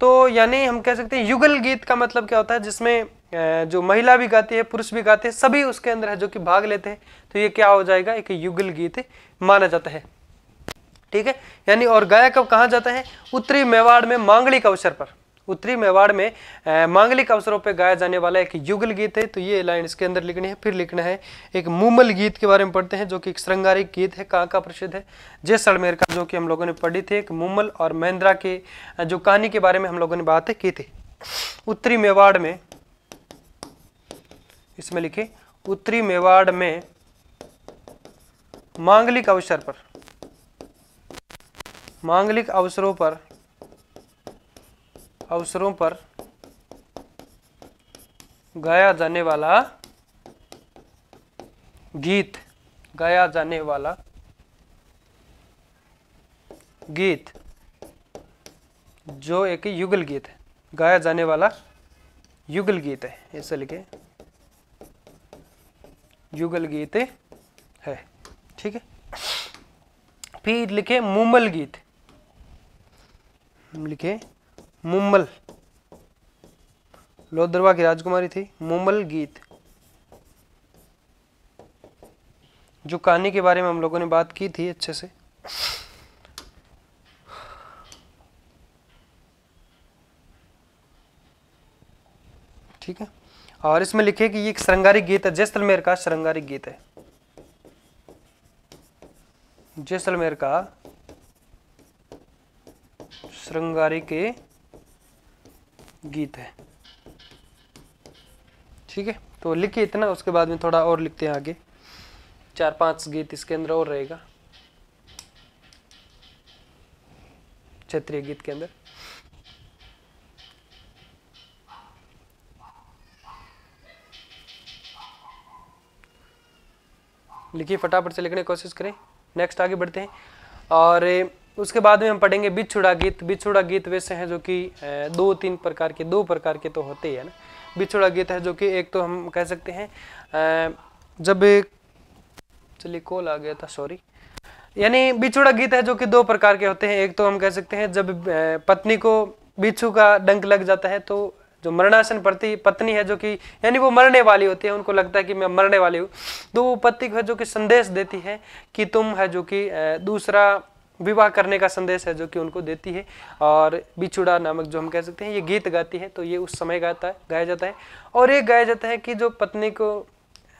तो यानी हम कह सकते हैं युगल गीत का मतलब क्या होता है जिसमें जो महिला भी गाती है पुरुष भी गाते हैं सभी उसके अंदर है जो कि भाग लेते हैं तो ये क्या हो जाएगा एक युगल गीत माना जाता है ठीक है यानी और गया कब कहाँ जाता है उत्तरी मेवाड़ में मांगलिक अवसर पर उत्तरी मेवाड़ में मांगलिक अवसरों पर गाया जाने वाला एक युगल गीत है तो ये लाइन इसके अंदर लिखनी है फिर लिखना है एक मूमल गीत के बारे में पढ़ते हैं जो कि एक श्रृंगारिक गीत है कहाँ का प्रसिद्ध है जैसलमेर का जो कि हम लोगों ने पढ़ी थी एक मूमल और महिंद्रा के जो कहानी के बारे में हम लोगों ने बात की थी उत्तरी मेवाड़ में इसमें लिखे उत्तरी मेवाड़ में मांगलिक अवसर पर मांगलिक अवसरों पर अवसरों पर गाया जाने वाला गीत गाया जाने वाला गीत जो एक युगल गीत है गाया जाने वाला युगल गीत है ऐसे लिखे युगल गीत है ठीक है फिर लिखे मुमल गीत हम लिखे मुम्बल लोधरवा की राजकुमारी थी मुम्बल गीत जो कहानी के बारे में हम लोगों ने बात की थी अच्छे से ठीक है और इसमें लिखे कि ये एक श्रृंगारिक गीत है जैसलमेर का श्रृंगारिक गीत है जैसलमेर का श्रृंगारी के गीत है ठीक है तो लिखिए इतना उसके बाद में थोड़ा और लिखते हैं आगे चार पांच गीत इसके अंदर और रहेगा क्षेत्रीय गीत के अंदर लिखिए फटाफट से लिखने की कोशिश करें नेक्स्ट आगे बढ़ते हैं और तो उसके बाद में हम पढ़ेंगे बिछुड़ा गीत बिछुड़ा गीत वैसे हैं जो कि दो तीन प्रकार के दो प्रकार के तो होते ही है ना बिछुड़ा गीत है जो कि एक तो हम कह सकते हैं जब चलिए कॉल आ गया था सॉरी यानी बिछुड़ा गीत है जो कि दो प्रकार के होते हैं एक तो हम कह सकते हैं जब पत्नी को बिच्छू का डंक लग जाता है तो जो मरणासन प्रति पत्नी है जो कि यानी वो मरने वाली होती है उनको लगता है कि मैं मरने वाली हूँ तो वो पति है जो कि संदेश देती है कि तुम है जो कि दूसरा विवाह करने का संदेश है जो कि उनको देती है और बिछुड़ा नामक जो हम कह सकते हैं ये गीत गाती है तो ये उस समय गाता है गाया जाता है और ये गाया जाता है कि जो पत्नी को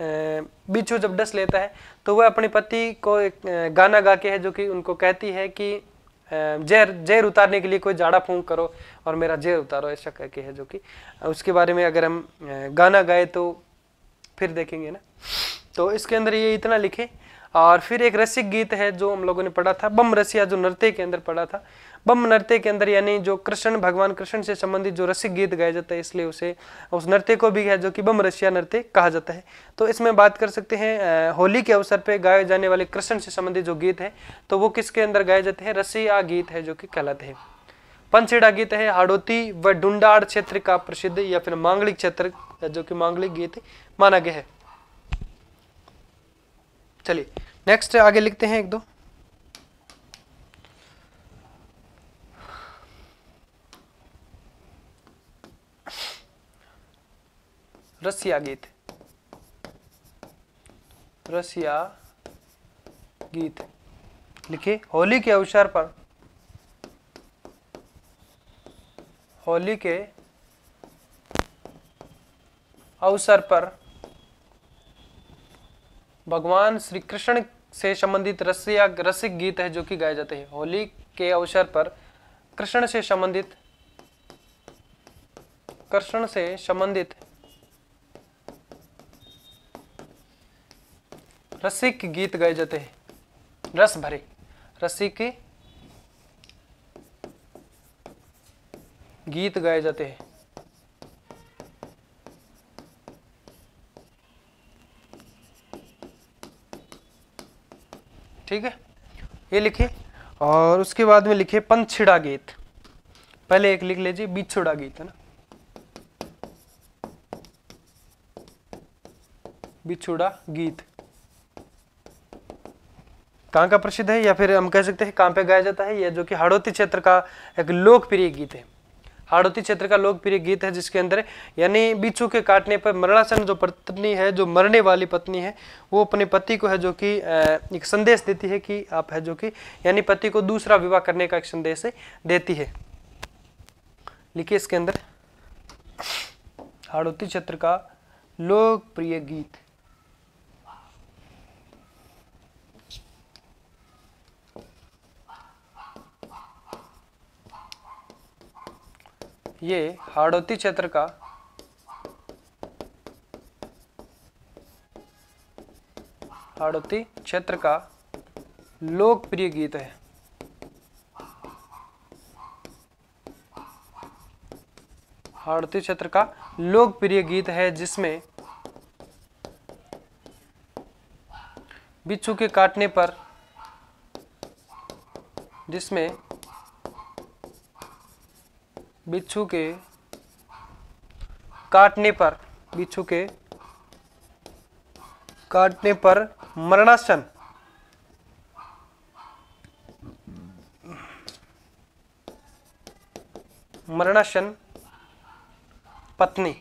बिच्छू जब डस लेता है तो वह अपने पति को एक गाना गा के है जो कि उनको कहती है कि जहर जहर उतारने के लिए कोई जाड़ा फूंक करो और मेरा जहर उतारो ऐसा कह के है जो कि उसके बारे में अगर हम गाना गाए तो फिर देखेंगे ना तो इसके अंदर ये इतना लिखें और फिर एक रसिक गीत है जो हम लोगों ने पढ़ा था बम रसिया जो नृत्य के अंदर पढ़ा था बम नृत्य के अंदर यानी जो कृष्ण भगवान कृष्ण से संबंधित जो रसिक गीत गाया जाता है इसलिए उसे उस नृत्य को भी है जो कि बम रसिया नृत्य कहा जाता है तो इसमें बात कर सकते हैं होली के अवसर पर गाए जाने वाले कृष्ण से संबंधित जो गीत है तो वो किसके अंदर गाए जाते हैं रसिया गीत है जो कि कहलाते हैं पंचेड़ा गीत है हाड़ोती व डुंडाड़ क्षेत्र का प्रसिद्ध या फिर मांगलिक क्षेत्र जो कि मांगलिक गीत माना गया है चलिए नेक्स्ट आगे लिखते हैं एक दो रसिया गीत रसिया गीत लिखिए होली के अवसर पर होली के अवसर पर भगवान श्री कृष्ण से संबंधित रस या रसिक गीत है जो कि गाए जाते हैं होली के अवसर पर कृष्ण से संबंधित कृष्ण से संबंधित रसिक गीत गाए जाते हैं रस भरे रसिक गीत गाए जाते हैं ठीक है ये लिखे और उसके बाद में लिखे पंछिड़ा गीत पहले एक लिख लीजिए बिछुड़ा गीत है ना बिछुड़ा गीत कहाँ का प्रसिद्ध है या फिर हम कह सकते हैं कहाँ पे गाया जाता है यह जो कि हड़ौती क्षेत्र का एक लोकप्रिय गीत है हाड़ौती क्षेत्र का लोकप्रिय गीत है जिसके अंदर यानी बिच्छू के काटने पर मरणासन जो पत्नी है जो मरने वाली पत्नी है वो अपने पति को है जो कि एक संदेश देती है कि आप है जो कि यानी पति को दूसरा विवाह करने का एक संदेश देती है लिखिए इसके अंदर हाड़ौती क्षेत्र का लोकप्रिय गीत ये हाड़ौती क्षेत्र का हाड़ौती क्षेत्र का लोकप्रिय गीत है हाड़ौती क्षेत्र का लोकप्रिय गीत है जिसमें बिच्छू के काटने पर जिसमें बिच्छू के काटने पर बिच्छू के काटने पर मरणासन मरणासन पत्नी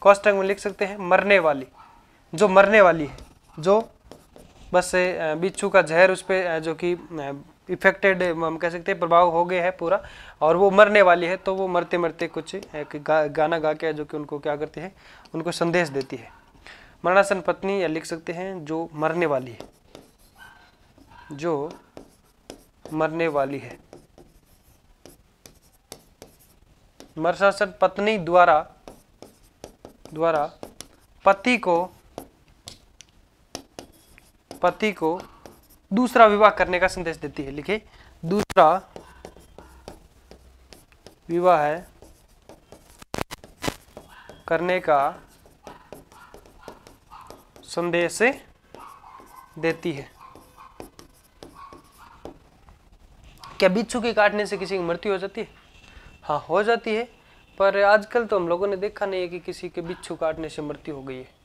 कॉस्टंग में लिख सकते हैं मरने वाली जो मरने वाली है जो बस बिच्छू का जहर उस पर जो कि इफेक्टेड हम कह सकते हैं प्रभाव हो गए हैं पूरा और वो मरने वाली है तो वो मरते मरते कुछ एक गा, गाना गा के जो कि उनको क्या करती है उनको संदेश देती है मरणासन पत्नी या लिख सकते हैं जो मरने वाली है जो मरने वाली है मरणासन पत्नी द्वारा द्वारा पति को पति को दूसरा विवाह करने का संदेश देती है लिखे दूसरा विवाह है करने का संदेश देती है क्या बिच्छू के काटने से किसी की मृत्यु हो जाती है हाँ हो जाती है पर आजकल तो हम लोगों ने देखा नहीं है कि किसी के बिच्छू काटने से मृत्यु हो गई है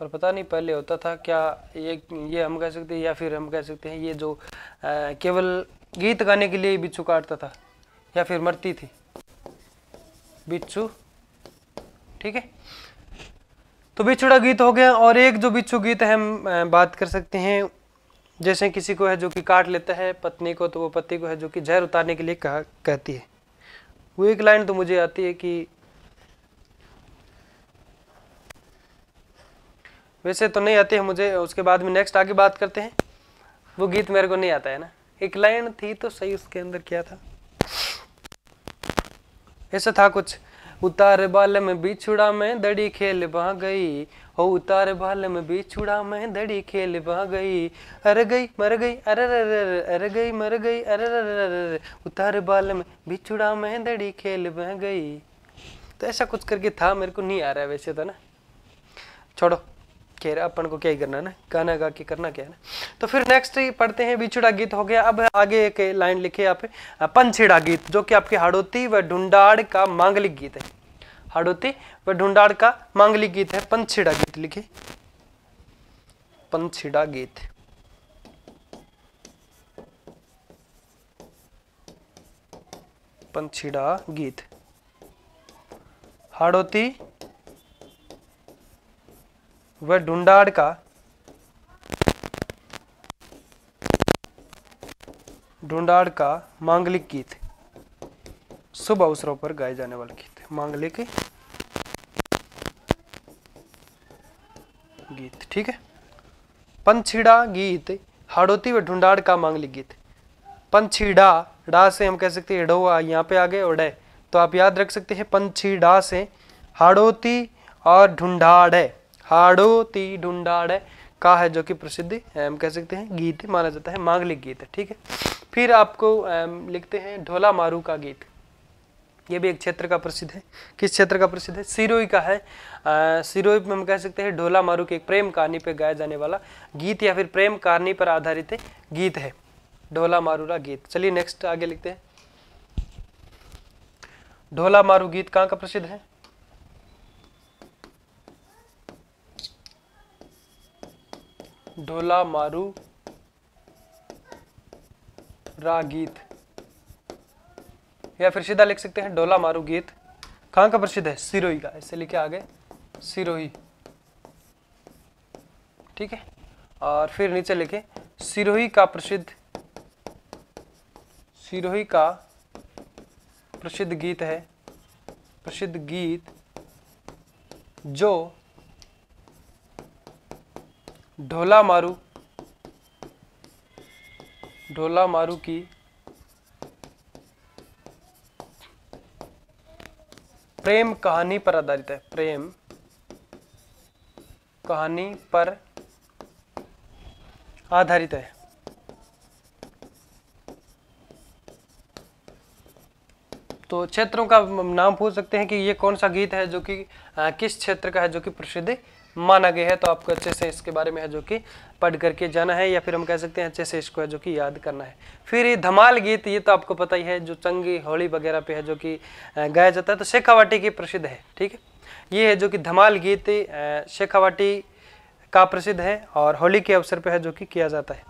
पर पता नहीं पहले होता था क्या ये ये हम कह सकते हैं या फिर हम कह सकते हैं ये जो केवल गीत गाने के लिए बिच्छू काटता था या फिर मरती थी बिच्छू ठीक है तो बिछुड़ा गीत हो गया और एक जो बिच्छू गीत है हम बात कर सकते हैं जैसे किसी को है जो कि काट लेता है पत्नी को तो वो पति को है जो कि जहर उतारने के लिए कहती है वो एक लाइन तो मुझे आती है कि वैसे तो नहीं आते है मुझे उसके बाद में नेक्स्ट आगे बात करते हैं वो गीत मेरे को नहीं आता है ना एक लाइन थी तो सही उसके अंदर क्या था ऐसा था कुछ उतार बाल में बिछुड़ा में दड़ी खेल बह गई हो उतार बाल में बिछुड़ा में दड़ी खेल बह गई अर गई मर गई अरे अरे गई मर गई अरे उतार बाल में बिछुड़ा में दड़ी खेल बह गई तो ऐसा कुछ करके था मेरे को नहीं आ रहा है वैसे तो ना छोड़ो खेर अपन को क्या ही करना ना गाना गा के करना क्या है ना तो फिर नेक्स्ट पढ़ते हैं बिछुड़ा गीत हो गया अब आगे एक लाइन लिखे यहाँ पे गीत जो कि आपके हाड़ोती व ढूंढाड़ का मांगलिक गीत है हाड़ोती व ढूंढाड़ का मांगलिक गीत है पंछिड़ा गीत लिखे पंछिड़ा गीत पंछिड़ा गीत हाड़ोती वह ढूंढाड़ का ढूंढाड़ का मांगलिक गीत शुभ अवसरों पर गाए जाने वाले गीत मांगलिक गीत ठीक है पंछीड़ा गीत हाड़ोती व ढूंढाड़ का मांगलिक गीत पंछीड़ा डा से हम कह सकते हैं डो यहाँ पे आ गए और डे तो आप याद रख सकते हैं पंछीड़ा से हाड़ोती और ढूंढाड़ है हाडो ती ढूंढाड़े का है जो कि प्रसिद्ध हम कह सकते हैं गीत माना जाता है मांगलिक गीत ठीक है फिर आपको लिखते हैं ढोला मारू का गीत ये भी एक क्षेत्र का प्रसिद्ध है किस क्षेत्र का प्रसिद्ध है सिरोई का है सिरोई में हम कह सकते हैं ढोला मारू के प्रेम कहानी पर गाया जाने वाला गीत या फिर प्रेम कहानी पर आधारित गीत है ढोला मारू का गीत चलिए नेक्स्ट आगे लिखते हैं ढोला मारू गीत कहाँ का प्रसिद्ध है ढोला मारू रा गीत या फिर सीधा लिख सकते हैं डोला मारू गीत कहाँ का प्रसिद्ध है सिरोही का ऐसे लिखे आगे सिरोही ठीक है और फिर नीचे लिखे सिरोही का प्रसिद्ध सिरोही का प्रसिद्ध गीत है प्रसिद्ध गीत जो ढोला मारू ढोला मारू की प्रेम कहानी पर आधारित है प्रेम कहानी पर आधारित है तो क्षेत्रों का नाम पूछ सकते हैं कि ये कौन सा गीत है जो कि किस क्षेत्र का है जो कि प्रसिद्ध माना गया है तो आपको अच्छे से इसके बारे में है जो कि पढ़ करके जाना है या फिर हम कह सकते हैं अच्छे से इसको है जो कि याद करना है फिर ये धमाल गीत ये तो आपको पता ही है जो चंगी होली वगैरह पे है जो कि गाया जाता है तो शेखावाटी की प्रसिद्ध है ठीक है ये है जो कि धमाल गीत शेखावाटी का प्रसिद्ध है और होली के अवसर पर है जो कि किया जाता है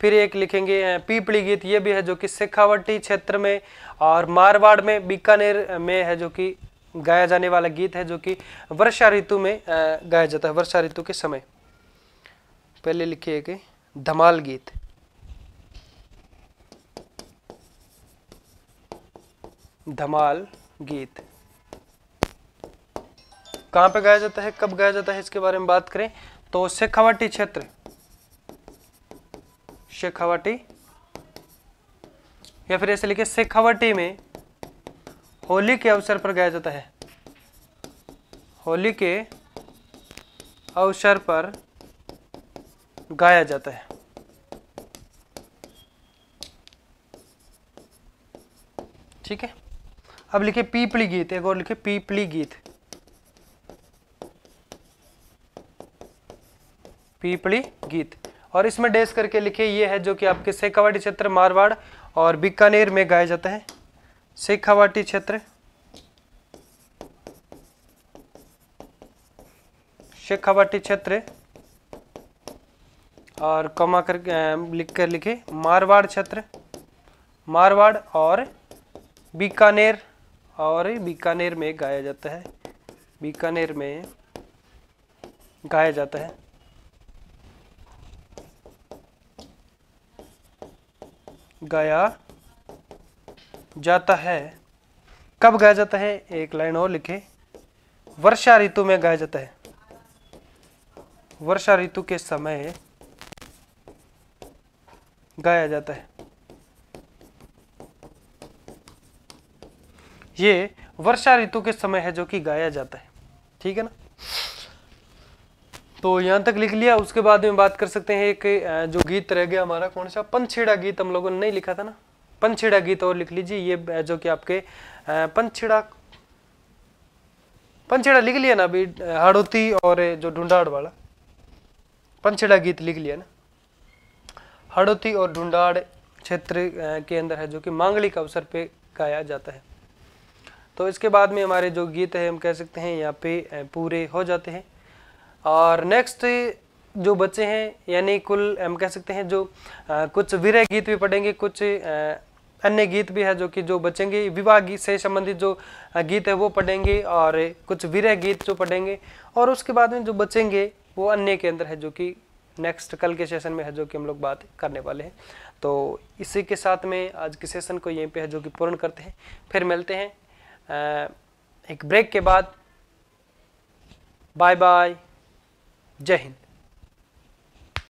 फिर एक लिखेंगे पीपली गीत ये भी है जो कि शेखावटी क्षेत्र में और मारवाड़ में बीकानेर में है जो कि गाया जाने वाला गीत है जो कि वर्षा ऋतु में गाया जाता है वर्षा ऋतु के समय पहले लिखिए कि धमाल गीत धमाल गीत कहां पे गाया जाता है कब गाया जाता है इसके बारे में बात करें तो शेखावाटी क्षेत्र शेखावाटी या फिर ऐसे लिखे शेखावाटी में होली के अवसर पर गाया जाता है होली के अवसर पर गाया जाता है ठीक है अब लिखे पीपली गीत एक और लिखे पीपली गीत पीपली गीत और इसमें डेस करके लिखे ये है जो कि आपके सेकावाड़ी क्षेत्र मारवाड़ और बीकानेर में गाया जाता है शेखावाटी क्षेत्र शेखावाटी क्षेत्र और कमा कर लिख कर लिखे मारवाड़ क्षेत्र मारवाड़ और बीकानेर और बीकानेर में गाया जाता है बीकानेर में गाया जाता है गाया जाता है कब गाया जाता है एक लाइन और लिखे वर्षा ऋतु में गाया जाता है वर्षा ऋतु के समय गाया जाता है ये वर्षा ऋतु के समय है जो कि गाया जाता है ठीक है ना तो यहां तक लिख लिया उसके बाद में बात कर सकते हैं एक जो गीत रह गया हमारा कौन सा पंछेड़ा गीत हम लोगों ने नहीं लिखा था ना पंछीड़ा गीत और लिख लीजिए ये जो कि आपके पंछिड़ा पंछीड़ा लिख लिया ना अभी हड़ोती और जो ढूंढाड़ वाला पंछीड़ा गीत लिख लिया ना हड़ोती और ढूंढाड़ क्षेत्र के अंदर है जो कि मांगलिक अवसर पे गाया जाता है तो इसके बाद में हमारे जो गीत है हम कह सकते हैं यहाँ पे पूरे हो जाते हैं और नेक्स्ट जो बच्चे हैं यानी कुल हम कह सकते हैं जो कुछ विरह गीत भी पढ़ेंगे कुछ अन्य गीत भी है जो कि जो बचेंगे विवाह गीत से संबंधित जो गीत है वो पढ़ेंगे और कुछ विरह गीत जो पढ़ेंगे और उसके बाद में जो बचेंगे वो अन्य के अंदर है जो कि नेक्स्ट कल के सेशन में है जो कि हम लोग बात करने वाले हैं तो इसी के साथ में आज के सेशन को यहीं पे है जो कि पूर्ण करते हैं फिर मिलते हैं एक ब्रेक के बाद बाय बाय जय हिंद